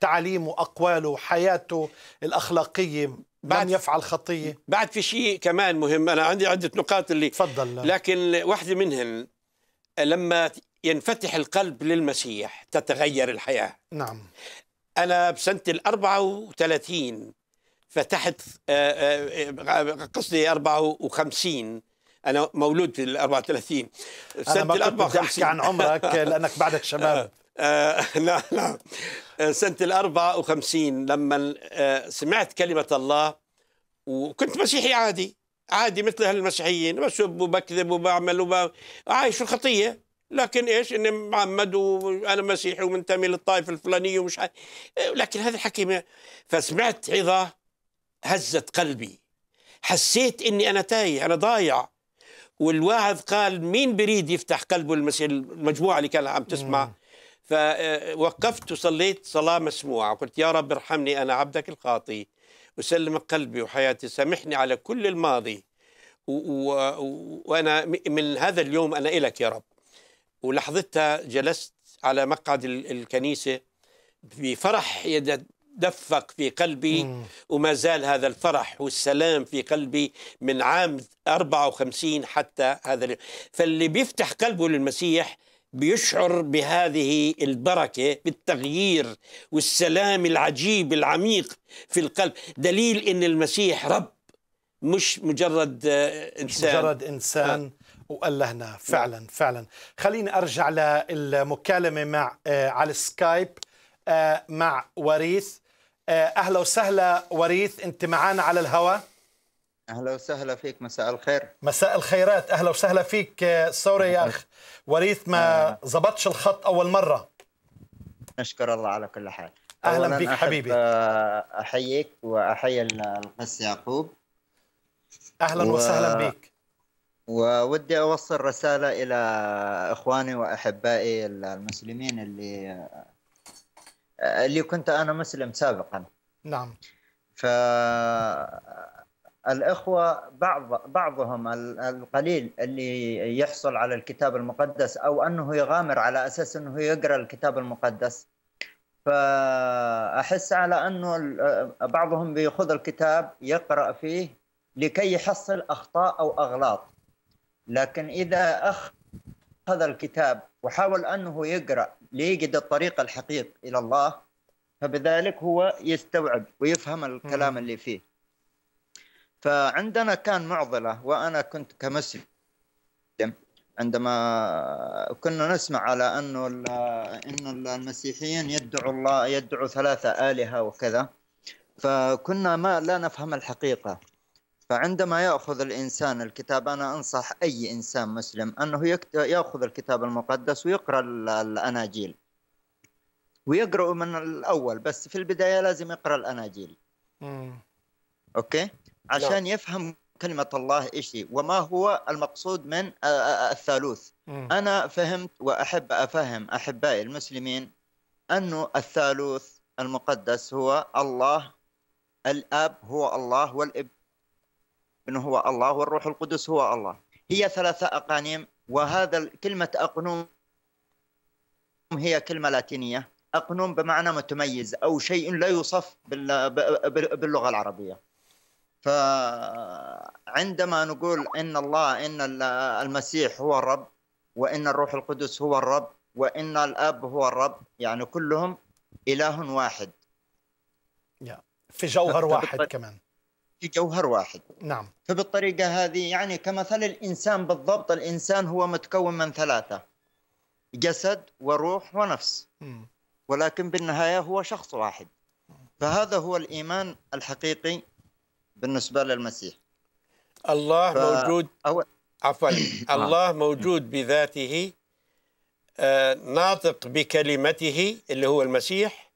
تعاليمه اقواله حياته الاخلاقيه بعد لم يفعل خطيه بعد في شيء كمان مهم انا عندي عده نقاط اللي تفضل لكن واحده منهن لما ينفتح القلب للمسيح تتغير الحياه نعم أنا بسنة ال 34 فتحت آه، آه، آه، قصدي 54 أنا مولود في ال 34 سنة ال 54 أحكي عن عمرك لأنك بعدك شباب نعم نعم سنة ال 54 لما سمعت كلمة الله وكنت مسيحي عادي عادي مثل هالمسيحيين بسب وبكذب وبعمل وعايش في الخطية لكن ايش اني محمد وانا مسيحي ومنتمي للطائفه الفلانيه ومش حاجة. لكن هذا الحكي فسمعت عظه هزت قلبي حسيت اني انا تايه انا ضايع والواعظ قال مين بريد يفتح قلبه المسيح المجموعه اللي كانت عم تسمع فوقفت آه، وصليت صلاه مسموعه قلت يا رب ارحمني انا عبدك الخاطي وسلم قلبي وحياتي سامحني على كل الماضي وانا من هذا اليوم انا الك يا رب ولحظتها جلست على مقعد الكنيسة بفرح يدفق في قلبي وما زال هذا الفرح والسلام في قلبي من عام 54 حتى هذا اليوم فاللي بيفتح قلبه للمسيح بيشعر بهذه البركة بالتغيير والسلام العجيب العميق في القلب دليل أن المسيح رب مش مجرد آه، إنسان مش مجرد إنسان آه. وألهنا فعلا فعلا خليني أرجع للمكالمة مع آه، على السكايب آه، مع وريث آه، أهلا وسهلا وريث أنت معنا على الهواء اهلا وسهلا فيك مساء الخير مساء الخيرات اهلا وسهلا فيك سوري يا اخ وريث ما زبطش الخط اول مره نشكر الله على كل حال اهلا بك حبيبي احييك واحيي القس يعقوب اهلا و... وسهلا بك وودي اوصل رساله الى اخواني واحبائي المسلمين اللي اللي كنت انا مسلم سابقا نعم ف الاخوه بعض بعضهم القليل اللي يحصل على الكتاب المقدس او انه يغامر على اساس انه يقرا الكتاب المقدس فاحس على انه بعضهم بياخذ الكتاب يقرا فيه لكي يحصل اخطاء او اغلاط لكن إذا أخذ الكتاب وحاول أنه يقرأ ليجد الطريق الحقيق إلى الله فبذلك هو يستوعب ويفهم الكلام اللي فيه فعندنا كان معضلة وأنا كنت كمسلم عندما كنا نسمع على انه ان المسيحيين يدعوا الله يدعوا ثلاثه الهه وكذا فكنا ما لا نفهم الحقيقه فعندما ياخذ الانسان الكتاب انا انصح اي انسان مسلم انه ياخذ الكتاب المقدس ويقرا الاناجيل ويقرأ من الاول بس في البدايه لازم يقرا الاناجيل مم. اوكي عشان لا. يفهم كلمة الله ايش وما هو المقصود من الثالوث مم. انا فهمت واحب افهم احبائي المسلمين انه الثالوث المقدس هو الله الاب هو الله والاب انه هو الله والروح القدس هو الله هي ثلاثه اقانيم وهذا كلمه اقنوم هي كلمه لاتينيه اقنوم بمعنى متميز او شيء لا يوصف باللغه العربيه فعندما نقول ان الله ان المسيح هو الرب وان الروح القدس هو الرب وان الاب هو الرب يعني كلهم اله واحد في جوهر واحد كمان جوهر واحد نعم فبالطريقة هذه يعني كمثل الإنسان بالضبط الإنسان هو متكون من ثلاثة جسد وروح ونفس م. ولكن بالنهاية هو شخص واحد فهذا هو الإيمان الحقيقي بالنسبة للمسيح الله ف... موجود أو... عفوا نعم. الله موجود بذاته آه، ناطق بكلمته اللي هو المسيح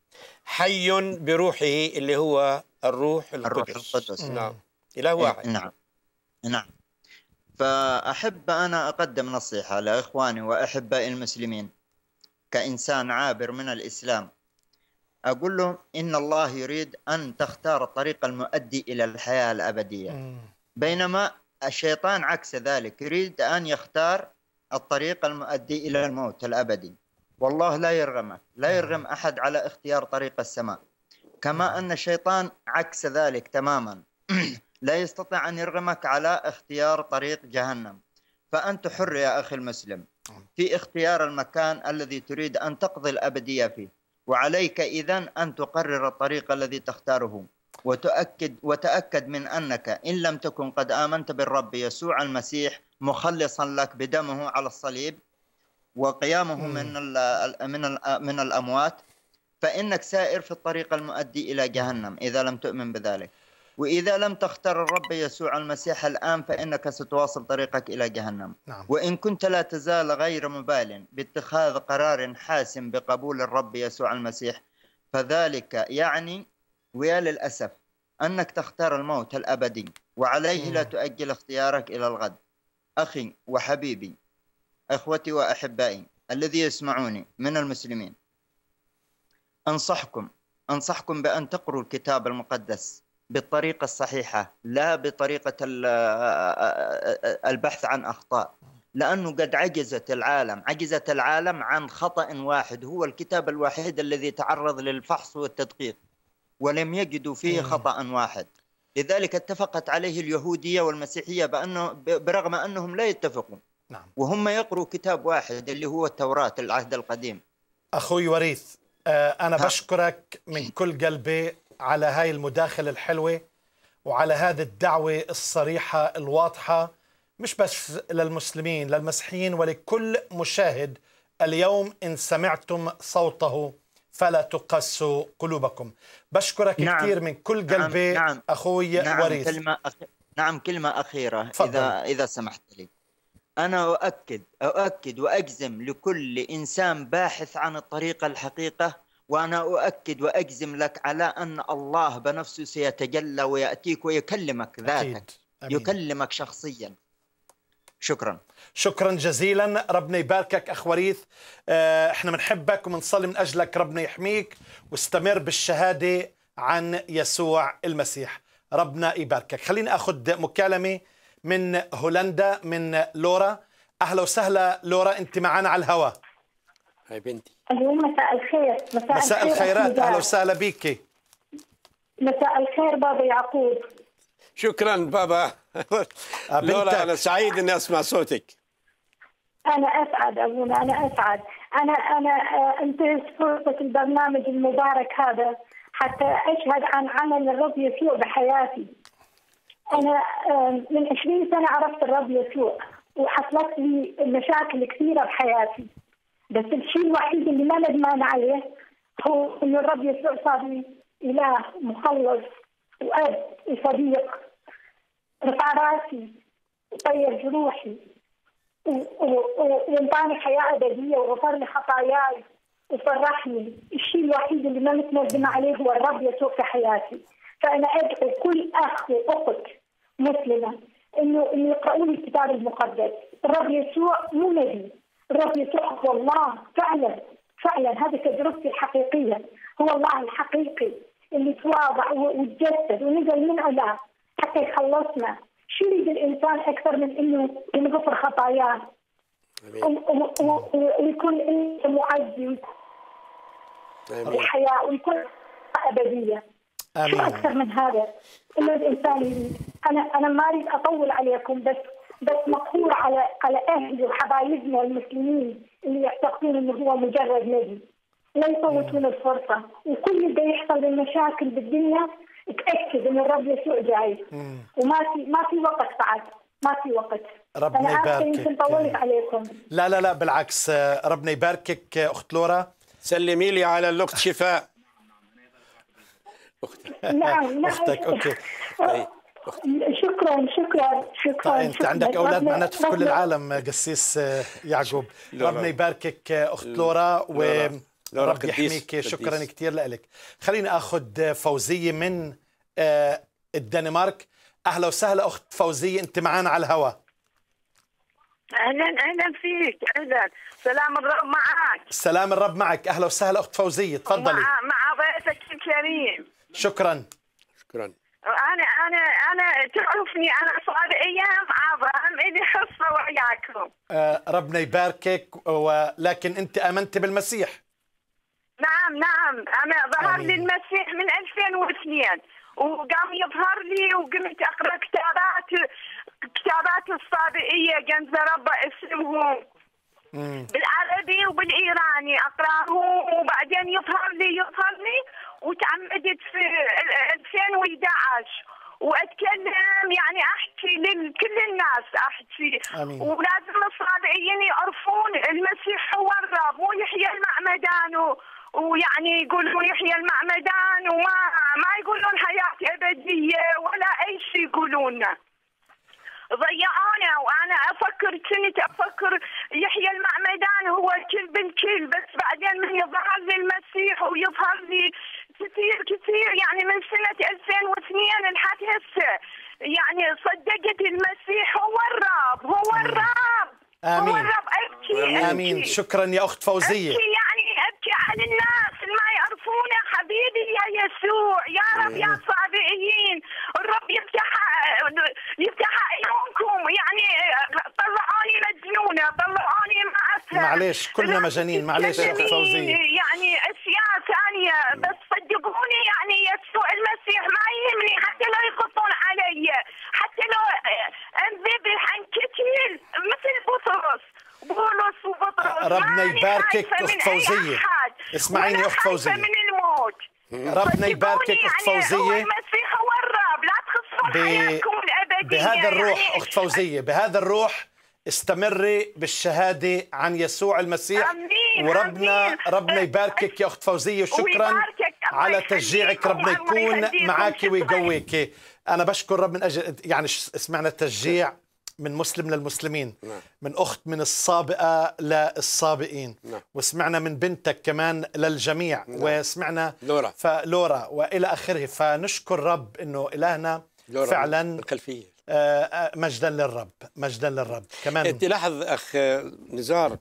حي بروحه اللي هو الروح القدس الروح القدس نعم إله إيه، واحد نعم نعم فأحب أنا أقدم نصيحة لإخواني وأحبائي المسلمين كإنسان عابر من الإسلام أقول لهم إن الله يريد أن تختار الطريق المؤدي إلى الحياة الأبدية بينما الشيطان عكس ذلك يريد أن يختار الطريق المؤدي إلى الموت الأبدي والله لا يرغمك لا يرغم أحد على اختيار طريق السماء كما نعم. أن الشيطان عكس ذلك تماما لا يستطيع أن يرغمك على اختيار طريق جهنم فأنت حر يا أخي المسلم نعم. في اختيار المكان الذي تريد أن تقضي الأبدية فيه وعليك إذا أن تقرر الطريق الذي تختاره وتؤكد وتأكد من أنك إن لم تكن قد آمنت بالرب يسوع المسيح مخلصا لك بدمه على الصليب وقيامه من من من الأموات فإنك سائر في الطريق المؤدي إلى جهنم إذا لم تؤمن بذلك وإذا لم تختر الرب يسوع المسيح الآن فإنك ستواصل طريقك إلى جهنم نعم. وإن كنت لا تزال غير مبال باتخاذ قرار حاسم بقبول الرب يسوع المسيح فذلك يعني ويا للأسف أنك تختار الموت الأبدي وعليه لا تؤجل اختيارك إلى الغد أخي وحبيبي إخوتي وأحبائي الذي يسمعوني من المسلمين أنصحكم أنصحكم بأن تقروا الكتاب المقدس بالطريقة الصحيحة لا بطريقة البحث عن أخطاء لأنه قد عجزت العالم عجزت العالم عن خطأ واحد هو الكتاب الوحيد الذي تعرض للفحص والتدقيق ولم يجدوا فيه إيه. خطأ واحد لذلك اتفقت عليه اليهودية والمسيحية بأنه برغم أنهم لا يتفقون نعم. وهم يقروا كتاب واحد اللي هو التوراة العهد القديم أخوي وريث آه، أنا بشكرك من كل قلبي على هاي المداخلة الحلوة وعلى هذه الدعوة الصريحة الواضحة مش بس للمسلمين للمسيحيين ولكل مشاهد اليوم إن سمعتم صوته فلا تقسوا قلوبكم بشكرك نعم. كثير من كل نعم، قلبي نعم. نعم. أخوي نعم. وريث كلمة أخ... نعم كلمة أخيرة فضل. إذا إذا سمحت لي أنا أؤكد أؤكد وأجزم لكل إنسان باحث عن الطريقة الحقيقة وأنا أؤكد وأجزم لك على أن الله بنفسه سيتجلى ويأتيك ويكلمك ذاتك أكيد. أمين. يكلمك شخصيا شكرا شكرا جزيلا ربنا يباركك أخ وريث آه، احنا بنحبك وبنصلي من أجلك ربنا يحميك واستمر بالشهادة عن يسوع المسيح ربنا يباركك خليني أخذ مكالمة من هولندا من لورا اهلا وسهلا لورا انت معنا على الهواء هاي بنتي اليوم مساء الخير مساء, مساء الخير الخيرات اهلا وسهلا بك مساء الخير بابا يعقوب شكرا بابا آه، لورا انا سعيد اني اسمع صوتك انا اسعد ابونا انا اسعد انا انا آه، انتهز فرصه البرنامج المبارك هذا حتى اشهد عن عمل الرب يسوع بحياتي انا من 20 سنه عرفت الرب يسوع وحصلت لي مشاكل كثيره بحياتي بس الشيء الوحيد اللي ما ندمان عليه هو انه الرب يسوع صار لي اله مخلص واب وصديق رفع راسي وطير جروحي وانطاني حياه ابديه وغفر لي خطاياي وفرحني الشيء الوحيد اللي ما متندمة عليه هو الرب يسوع في حياتي فأنا أدعو كل أخ وأخت مثلنا انه انه يقرأوا الكتاب المقدس الرب يسوع مو نبي الرب يسوع هو الله فعلا فعلا هذه تجربتي الحقيقيه هو الله الحقيقي اللي تواضع وتجسد ونزل من علاه حتى يخلصنا شو يريد الانسان اكثر من انه ينغفر خطاياه ويكون انت معزي الحياه ويكون ابديه امين شو اكثر من هذا انه الانسان يريد انا انا ما اريد اطول عليكم بس بس مقهور على على اهلي وحبايبنا المسلمين اللي يعتقدون انه هو مجرد نبي لا يفوتون الفرصه وكل اللي يحصل من مشاكل بالدنيا تاكد ان الرب يسوع جاي وما في ما في وقت بعد ما في وقت ربنا يباركك طولت إيه. عليكم لا لا لا بالعكس ربنا يباركك اخت لورا سلمي لي على الاخت شفاء نعم نعم اختك اوكي طيب شكرا شكرا شكرا انت شكرا عندك اولاد معناته في كل العالم قسيس آه، يعقوب ربنا يباركك آه، اخت لورا و ربنا ربي يحميك شكرا كثير لك خليني اخذ فوزيه من آه، الدنمارك اهلا وسهلا اخت فوزيه انت معنا على الهواء اهلا اهلا فيك اهلا سلام الرب معك سلام الرب معك اهلا وسهلا اخت فوزيه تفضلي مع, مع ضيفك الكريم شكرا شكرا انا انا انا تعرفني انا صار ايام عظام الي حصه وياكم آه ربنا يباركك ولكن انت امنت بالمسيح نعم نعم انا ظهر لي المسيح من 2002 وقام يظهر لي وقمت اقرا كتابات كتابات الصابئيه كنز ربه اسمهم بالعربي وبالايراني اقراه وبعدين يظهر لي يظهر لي وتعمدت في 2011 واتكلم يعني احكي لكل الناس احكي أمين. ولازم الصابعيين يعرفون المسيح هو الرب ويحيى المعمدان ويعني يقولوا يحيى المعمدان وما ما يقولون حياه ابديه ولا اي شيء يقولون ضيعونا وانا افكر كنت افكر يحيى المعمدان هو كل بالكل بس بعدين من يظهر لي المسيح ويظهر لي كثير كثير يعني من سنه 2002 لحد هسه يعني صدقت المسيح هو الرب هو الرب امين هو الرب ابكي امين شكرا يا اخت فوزيه ابكي يعني ابكي على الناس ما يعرفونا حبيبي يا يسوع يا رب يا صابئين الرب يفتح يفتح عيونكم يعني طلعوني مجنونه طلعوني مع معلش كلنا مجانين معلش يا اخت فوزيه يعني اشياء ثانيه بس صدقوني يعني يسوع المسيح ما يهمني حتى لو يخطون علي حتى لو انذبح انكتل مثل بطرس بولس وبطرس ربنا يعني يباركك اخت فوزيه اسمعيني اخت فوزيه من الموت ربنا يباركك اخت يعني فوزيه لا تخسروا ب... حياتكم الابديه بهذا يعني. الروح يعني... اخت فوزيه بهذا الروح استمري بالشهادة عن يسوع المسيح أمين وربنا أمين ربنا يباركك يا أخت فوزية وشكرا على تشجيعك ربنا يكون معك ويقويك أنا بشكر رب من أجل يعني سمعنا التشجيع من مسلم للمسلمين نعم. من أخت من السابقة للسابقين نعم. وسمعنا من بنتك كمان للجميع نعم. وسمعنا لورا فلورا وإلى آخره فنشكر رب أنه إلهنا لورا فعلا الخلفية آه، آه، مجدا للرب مجدا للرب كمان انت إيه، لاحظ اخ نزار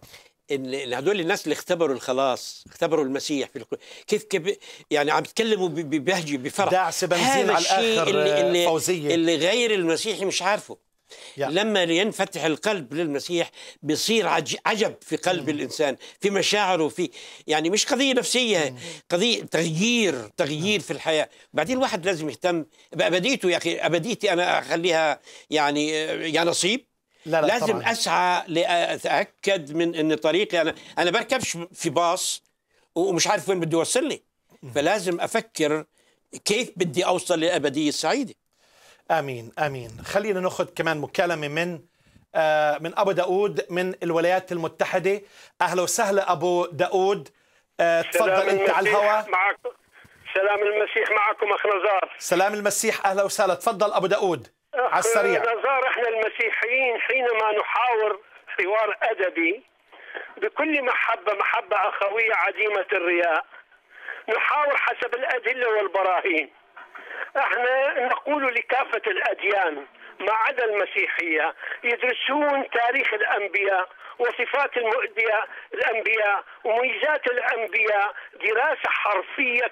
ان هدول الناس اللي اختبروا الخلاص اختبروا المسيح في الكل. كيف كيف يعني عم يتكلموا ببهجه بفرح داعس بنزين على الاخر اللي, اللي فوزيه اللي غير المسيحي مش عارفه يا. لما ينفتح القلب للمسيح بيصير عجب في قلب مم. الانسان في مشاعره في يعني مش قضيه نفسيه مم. قضيه تغيير تغيير مم. في الحياه بعدين الواحد لازم يهتم بابديته يا اخي ابديتي انا اخليها يعني آه، يا نصيب لا لا لازم طبعاً. اسعى لاتاكد من ان طريقي انا انا بركبش في باص ومش عارف وين بده يوصلني فلازم افكر كيف بدي اوصل للابديه السعيده امين امين خلينا ناخذ كمان مكالمه من آه، من ابو داود من الولايات المتحده اهلا وسهلا ابو داود آه، تفضل انت على الهواء سلام المسيح معكم اخ نزار سلام المسيح اهلا وسهلا تفضل ابو داود على السريع نزار احنا المسيحيين حينما نحاور حوار ادبي بكل محبه محبه اخويه عديمه الرياء نحاور حسب الادله والبراهين احنا نقول لكافة الأديان ما عدا المسيحية يدرسون تاريخ الأنبياء وصفات المؤدية الأنبياء وميزات الأنبياء دراسة حرفية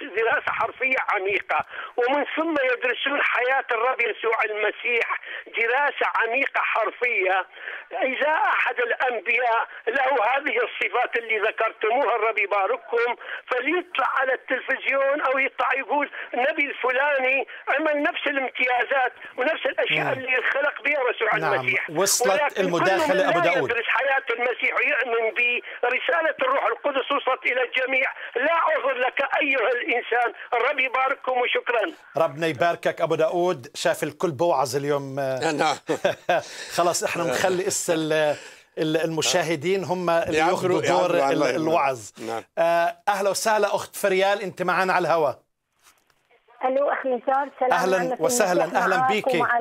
دراسة حرفية عميقة ومن ثم يدرسون حياة الرب يسوع المسيح دراسة عميقة حرفية إذا أحد الأنبياء له هذه الصفات اللي ذكرتموها الرب يبارككم فليطلع على التلفزيون أو يطلع يقول النبي الفلاني عمل نفس الامتيازات ونفس الأشياء نعم. اللي خلق بها يسوع نعم. المسيح وصلت المداخلة أبو داود يدرس حياة المسيح ويؤمن برسالة الروح القدس وصلت إلى الجميع لا عذر لك أيها الإنسان ربي يبارككم وشكرا ربنا يباركك أبو داود شاف الكل بوعظ اليوم نعم خلاص احنا نخلي إسا المشاهدين هم اللي ياخذوا دور الوعظ نعم. آه، اهلا وسهلا اخت فريال انت معنا على الهواء الو اخ نزار سلام اهلا وسهلا اهلا بيكي مع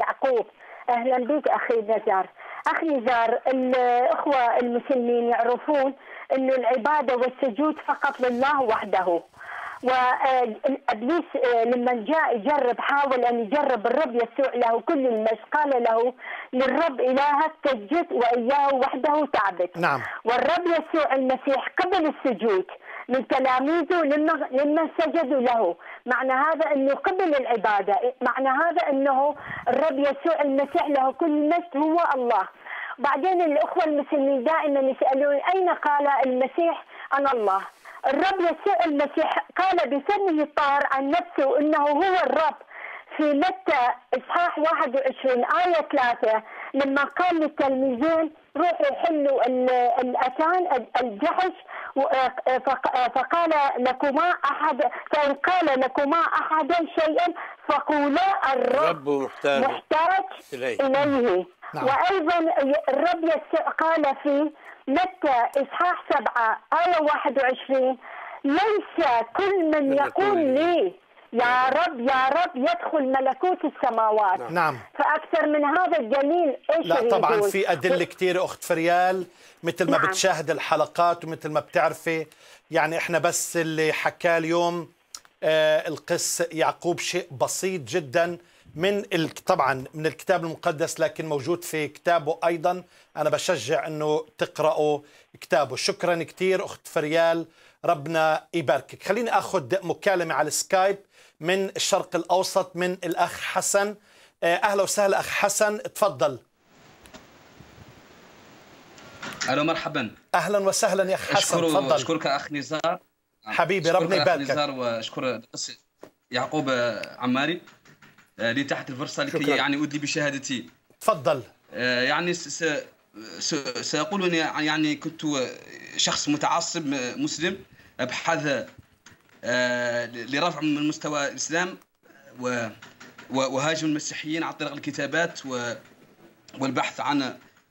يعقوب اهلا بيك اخي نزار أخي نزار الاخوه المسلمين يعرفون أن العباده والسجود فقط لله وحده وابليس آه، آه، لما جاء يجرب حاول ان يجرب الرب يسوع له كل المجد قال له للرب الهك تسجد واياه وحده تعبد نعم والرب يسوع المسيح قبل السجود من تلاميذه لما لما سجدوا له، معنى هذا انه قبل العباده، معنى هذا انه الرب يسوع المسيح له كل مجد هو الله. بعدين الاخوه المسلمين دائما يسالون اين قال المسيح انا الله؟ الرب يسوع المسيح قال بفمه الطاهر عن نفسه انه هو الرب في متى اصحاح 21 ايه 3 لما قال للتلميذين روحوا حلوا الاتان الجحش فقال لكما احد فان قال لكما احد شيئا فقولا الرب محتاج, محتاج اليه, نعم. وايضا الرب قال في متى اصحاح سبعه ايه 21 ليس كل من يقول لي يا رب يا رب يدخل ملكوت السماوات نعم, نعم. فأكثر من هذا الجميل إيش لا طبعا في أدلة كثيرة أخت فريال مثل ما نعم. بتشاهد الحلقات ومثل ما بتعرفي يعني إحنا بس اللي حكاه اليوم آه القس يعقوب شيء بسيط جدا من طبعا من الكتاب المقدس لكن موجود في كتابه ايضا انا بشجع انه تقراوا كتابه شكرا كثير اخت فريال ربنا يباركك خليني اخذ مكالمه على السكايب من الشرق الأوسط من الأخ حسن آه، أهلا وسهلا أخ حسن تفضل ألو مرحبا أهلا وسهلا يا أخ حسن أشكر تفضل أشكرك أخ نزار حبيبي ربنا يبارك نزار وأشكر يعقوب آه، عماري آه، لي تحت الفرصة لكي شكرا. يعني أدلي بشهادتي تفضل يعني س... سأقول أني يعني كنت شخص متعصب مسلم أبحث آه، لرفع من مستوى الاسلام وهاجم المسيحيين عن طريق الكتابات والبحث عن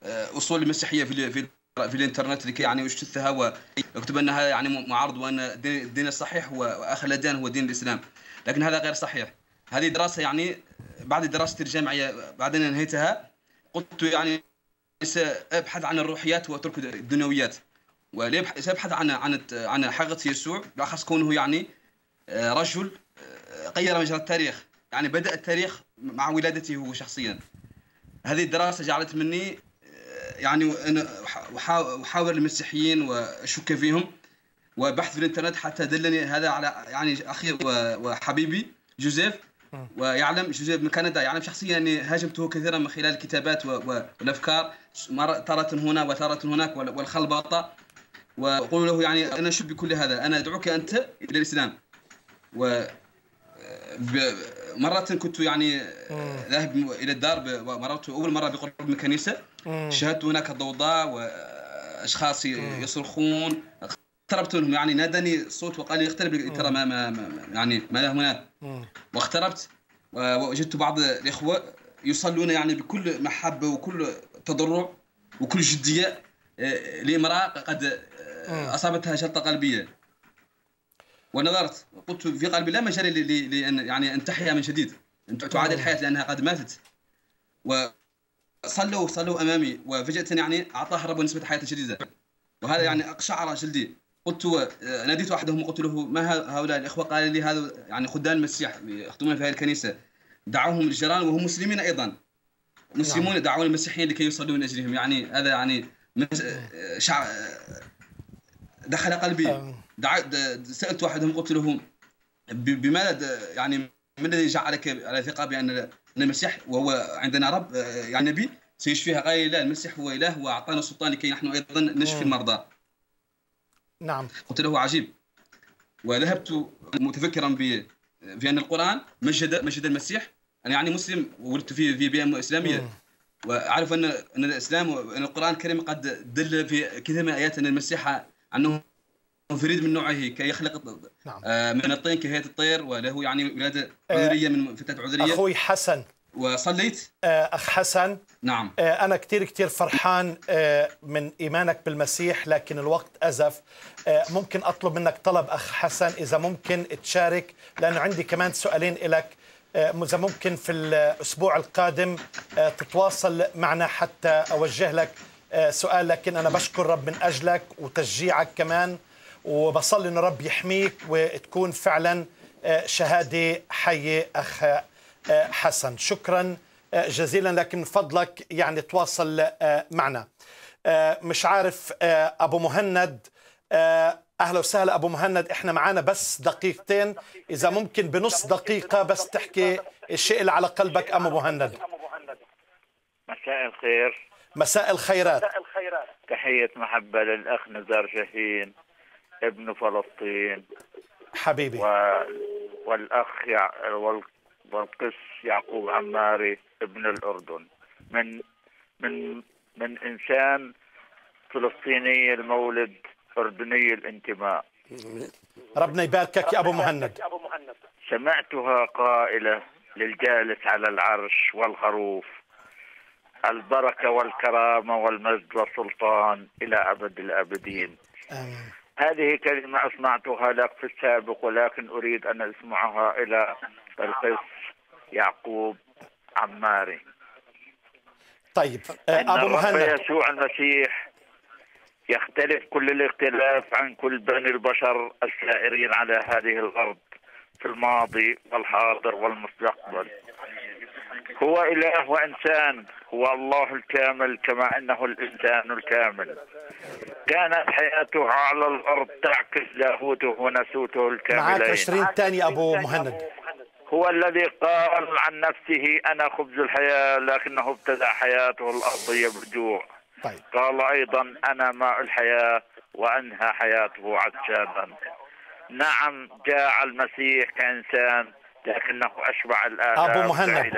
آه، اصول المسيحيه في في الانترنت لكي يعني يشتثها ويكتب انها يعني معارض وان الدين الصحيح واخ الاديان هو دين الاسلام لكن هذا غير صحيح هذه دراسه يعني بعد دراستي الجامعيه بعدين انهيتها قلت يعني سابحث عن الروحيات واترك الدنيويات سيبحث عن عن عن حقيقة يسوع بالاخص كونه يعني آه، رجل غير آه، مجرى التاريخ يعني بدأ التاريخ مع ولادته هو شخصيا هذه الدراسة جعلت مني آه، يعني أنا أحاور المسيحيين وأشك فيهم وبحث في الإنترنت حتى دلني هذا على يعني أخي وحبيبي جوزيف ويعلم جوزيف من كندا يعلم شخصيا اني هاجمته كثيرا من خلال الكتابات والافكار تارة هنا وتارة هناك والخلبطه وقولوا له يعني انا شو بكل هذا انا ادعوك انت الى الاسلام و آه، مرة كنت يعني آه، ذاهب الى الدار مررت اول مره بقرب من كنيسه شاهدت هناك ضوضاء واشخاص آه، يصرخون اقتربت منهم يعني ناداني صوت وقال لي اقترب ترى ما, ما, ما يعني ماذا هناك واقتربت ووجدت بعض الاخوه يصلون يعني بكل محبه وكل تضرع وكل جديه لامراه قد آه. اصابتها جلطه قلبيه ونظرت قلت في قلبي لا مجال لان يعني ان تحيا من جديد ان تعاد الحياه آه. لانها قد ماتت وصلوا صلوا امامي وفجاه يعني اعطاها الرب نسبه حياه جديده وهذا يعني اقشعر جلدي قلت آه، ناديت احدهم وقلت له ما هؤلاء الاخوه قال لي هذا يعني خدام المسيح يخدمون في هذه الكنيسه دعوهم الجيران وهم مسلمين ايضا مسلمون نعم. دعوا المسيحيين لكي يصلوا من اجلهم يعني هذا يعني شعر دخل قلبي آه. سالت واحدهم قلت له بماذا يعني ما الذي جعلك على ثقه بان يعني المسيح وهو عندنا رب آه، يعني نبي سيشفيها قال لا المسيح هو اله واعطانا سلطان لكي نحن ايضا نشفي المرضى نعم قلت له عجيب وذهبت متفكرا ب بان القران مجد مجد المسيح انا يعني مسلم ولدت في في بيئه اسلاميه مم. واعرف ان ان الاسلام ان القران الكريم قد دل في كثير من الايات ان المسيح انه فريد من نوعه كي يخلق نعم. آه، من الطين كهيئه الطير وله يعني ولاده آه، عذريه من فتاه عذريه اخوي حسن وصليت آه، اخ حسن نعم انا كثير كثير فرحان من ايمانك بالمسيح لكن الوقت ازف ممكن اطلب منك طلب اخ حسن اذا ممكن تشارك لانه عندي كمان سؤالين لك اذا ممكن في الاسبوع القادم تتواصل معنا حتى اوجه لك آه، سؤال لكن أنا بشكر رب من أجلك وتشجيعك كمان وبصلي أن رب يحميك وتكون فعلا آه، شهادة حية أخ آه، حسن شكرا جزيلا لكن من فضلك يعني تواصل معنا مش عارف أبو مهند اهلا وسهلا ابو مهند احنا معانا بس دقيقتين اذا ممكن بنص دقيقه بس تحكي الشيء اللي على قلبك ابو مهند مساء الخير مساء الخيرات مساء الخيرات تحية محبة للأخ نزار شاهين ابن فلسطين حبيبي و... والأخ يع... وال... والقس يعقوب عماري ابن الأردن من من من إنسان فلسطيني المولد أردني الانتماء ربنا يباركك يا أبو مهند سمعتها قائلة للجالس على العرش والخروف البركه والكرامه والمجد والسلطان الى ابد الابدين. امين. هذه كلمه أسمعتها لك في السابق ولكن اريد ان اسمعها الى القس يعقوب عماري. طيب آه، ابو مهند يسوع المسيح يختلف كل الاختلاف عن كل بني البشر السائرين على هذه الارض في الماضي والحاضر والمستقبل هو إله وإنسان هو الله الكامل كما أنه الإنسان الكامل كانت حياته على الأرض تعكس لاهوته ونسوته الكاملين معك 20 ثانية أبو مهند هو الذي قال عن نفسه أنا خبز الحياة لكنه ابتدع حياته الأرضية بالجوع طيب. قال أيضا أنا ماء الحياة وأنهى حياته عشابا نعم جاء المسيح كإنسان لكنه أشبع الآن أبو مهند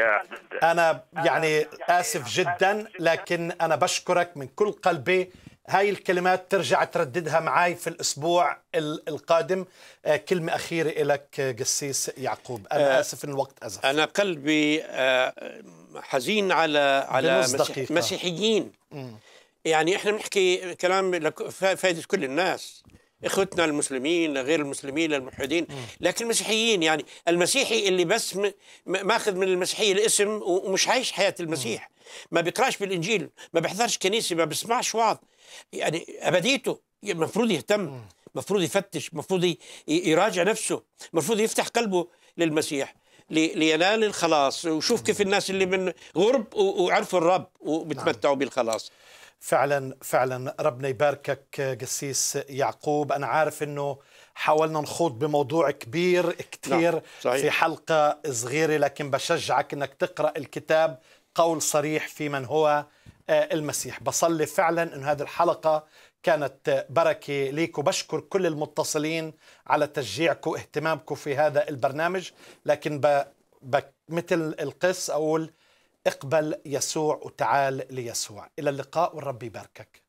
أنا يعني آسف جدا لكن أنا بشكرك من كل قلبي هاي الكلمات ترجع ترددها معي في الأسبوع القادم آه، كلمة أخيرة لك آه، قسيس يعقوب أنا آه، آسف أن الوقت أزف أنا قلبي حزين على على مسيحيين يعني إحنا بنحكي كلام فائدة كل الناس اخوتنا المسلمين لغير المسلمين للملحدين لكن المسيحيين يعني المسيحي اللي بس ماخذ من المسيحيه الاسم ومش عايش حياه المسيح ما بيقراش بالانجيل ما بيحضرش كنيسه ما بيسمعش وعظ يعني ابديته المفروض يهتم المفروض يفتش المفروض يراجع نفسه المفروض يفتح قلبه للمسيح لينال الخلاص وشوف كيف الناس اللي من غرب وعرفوا الرب نعم. وبتمتعوا بالخلاص فعلا فعلا ربنا يباركك قسيس يعقوب أنا عارف أنه حاولنا نخوض بموضوع كبير كثير نعم. في حلقة صغيرة لكن بشجعك أنك تقرأ الكتاب قول صريح في من هو آه، المسيح بصلي فعلا أن هذه الحلقة كانت بركة ليك وبشكر كل المتصلين على تشجيعكم واهتمامكم في هذا البرنامج لكن ب... ب... مثل القس أقول اقبل يسوع وتعال ليسوع إلى اللقاء والرب يباركك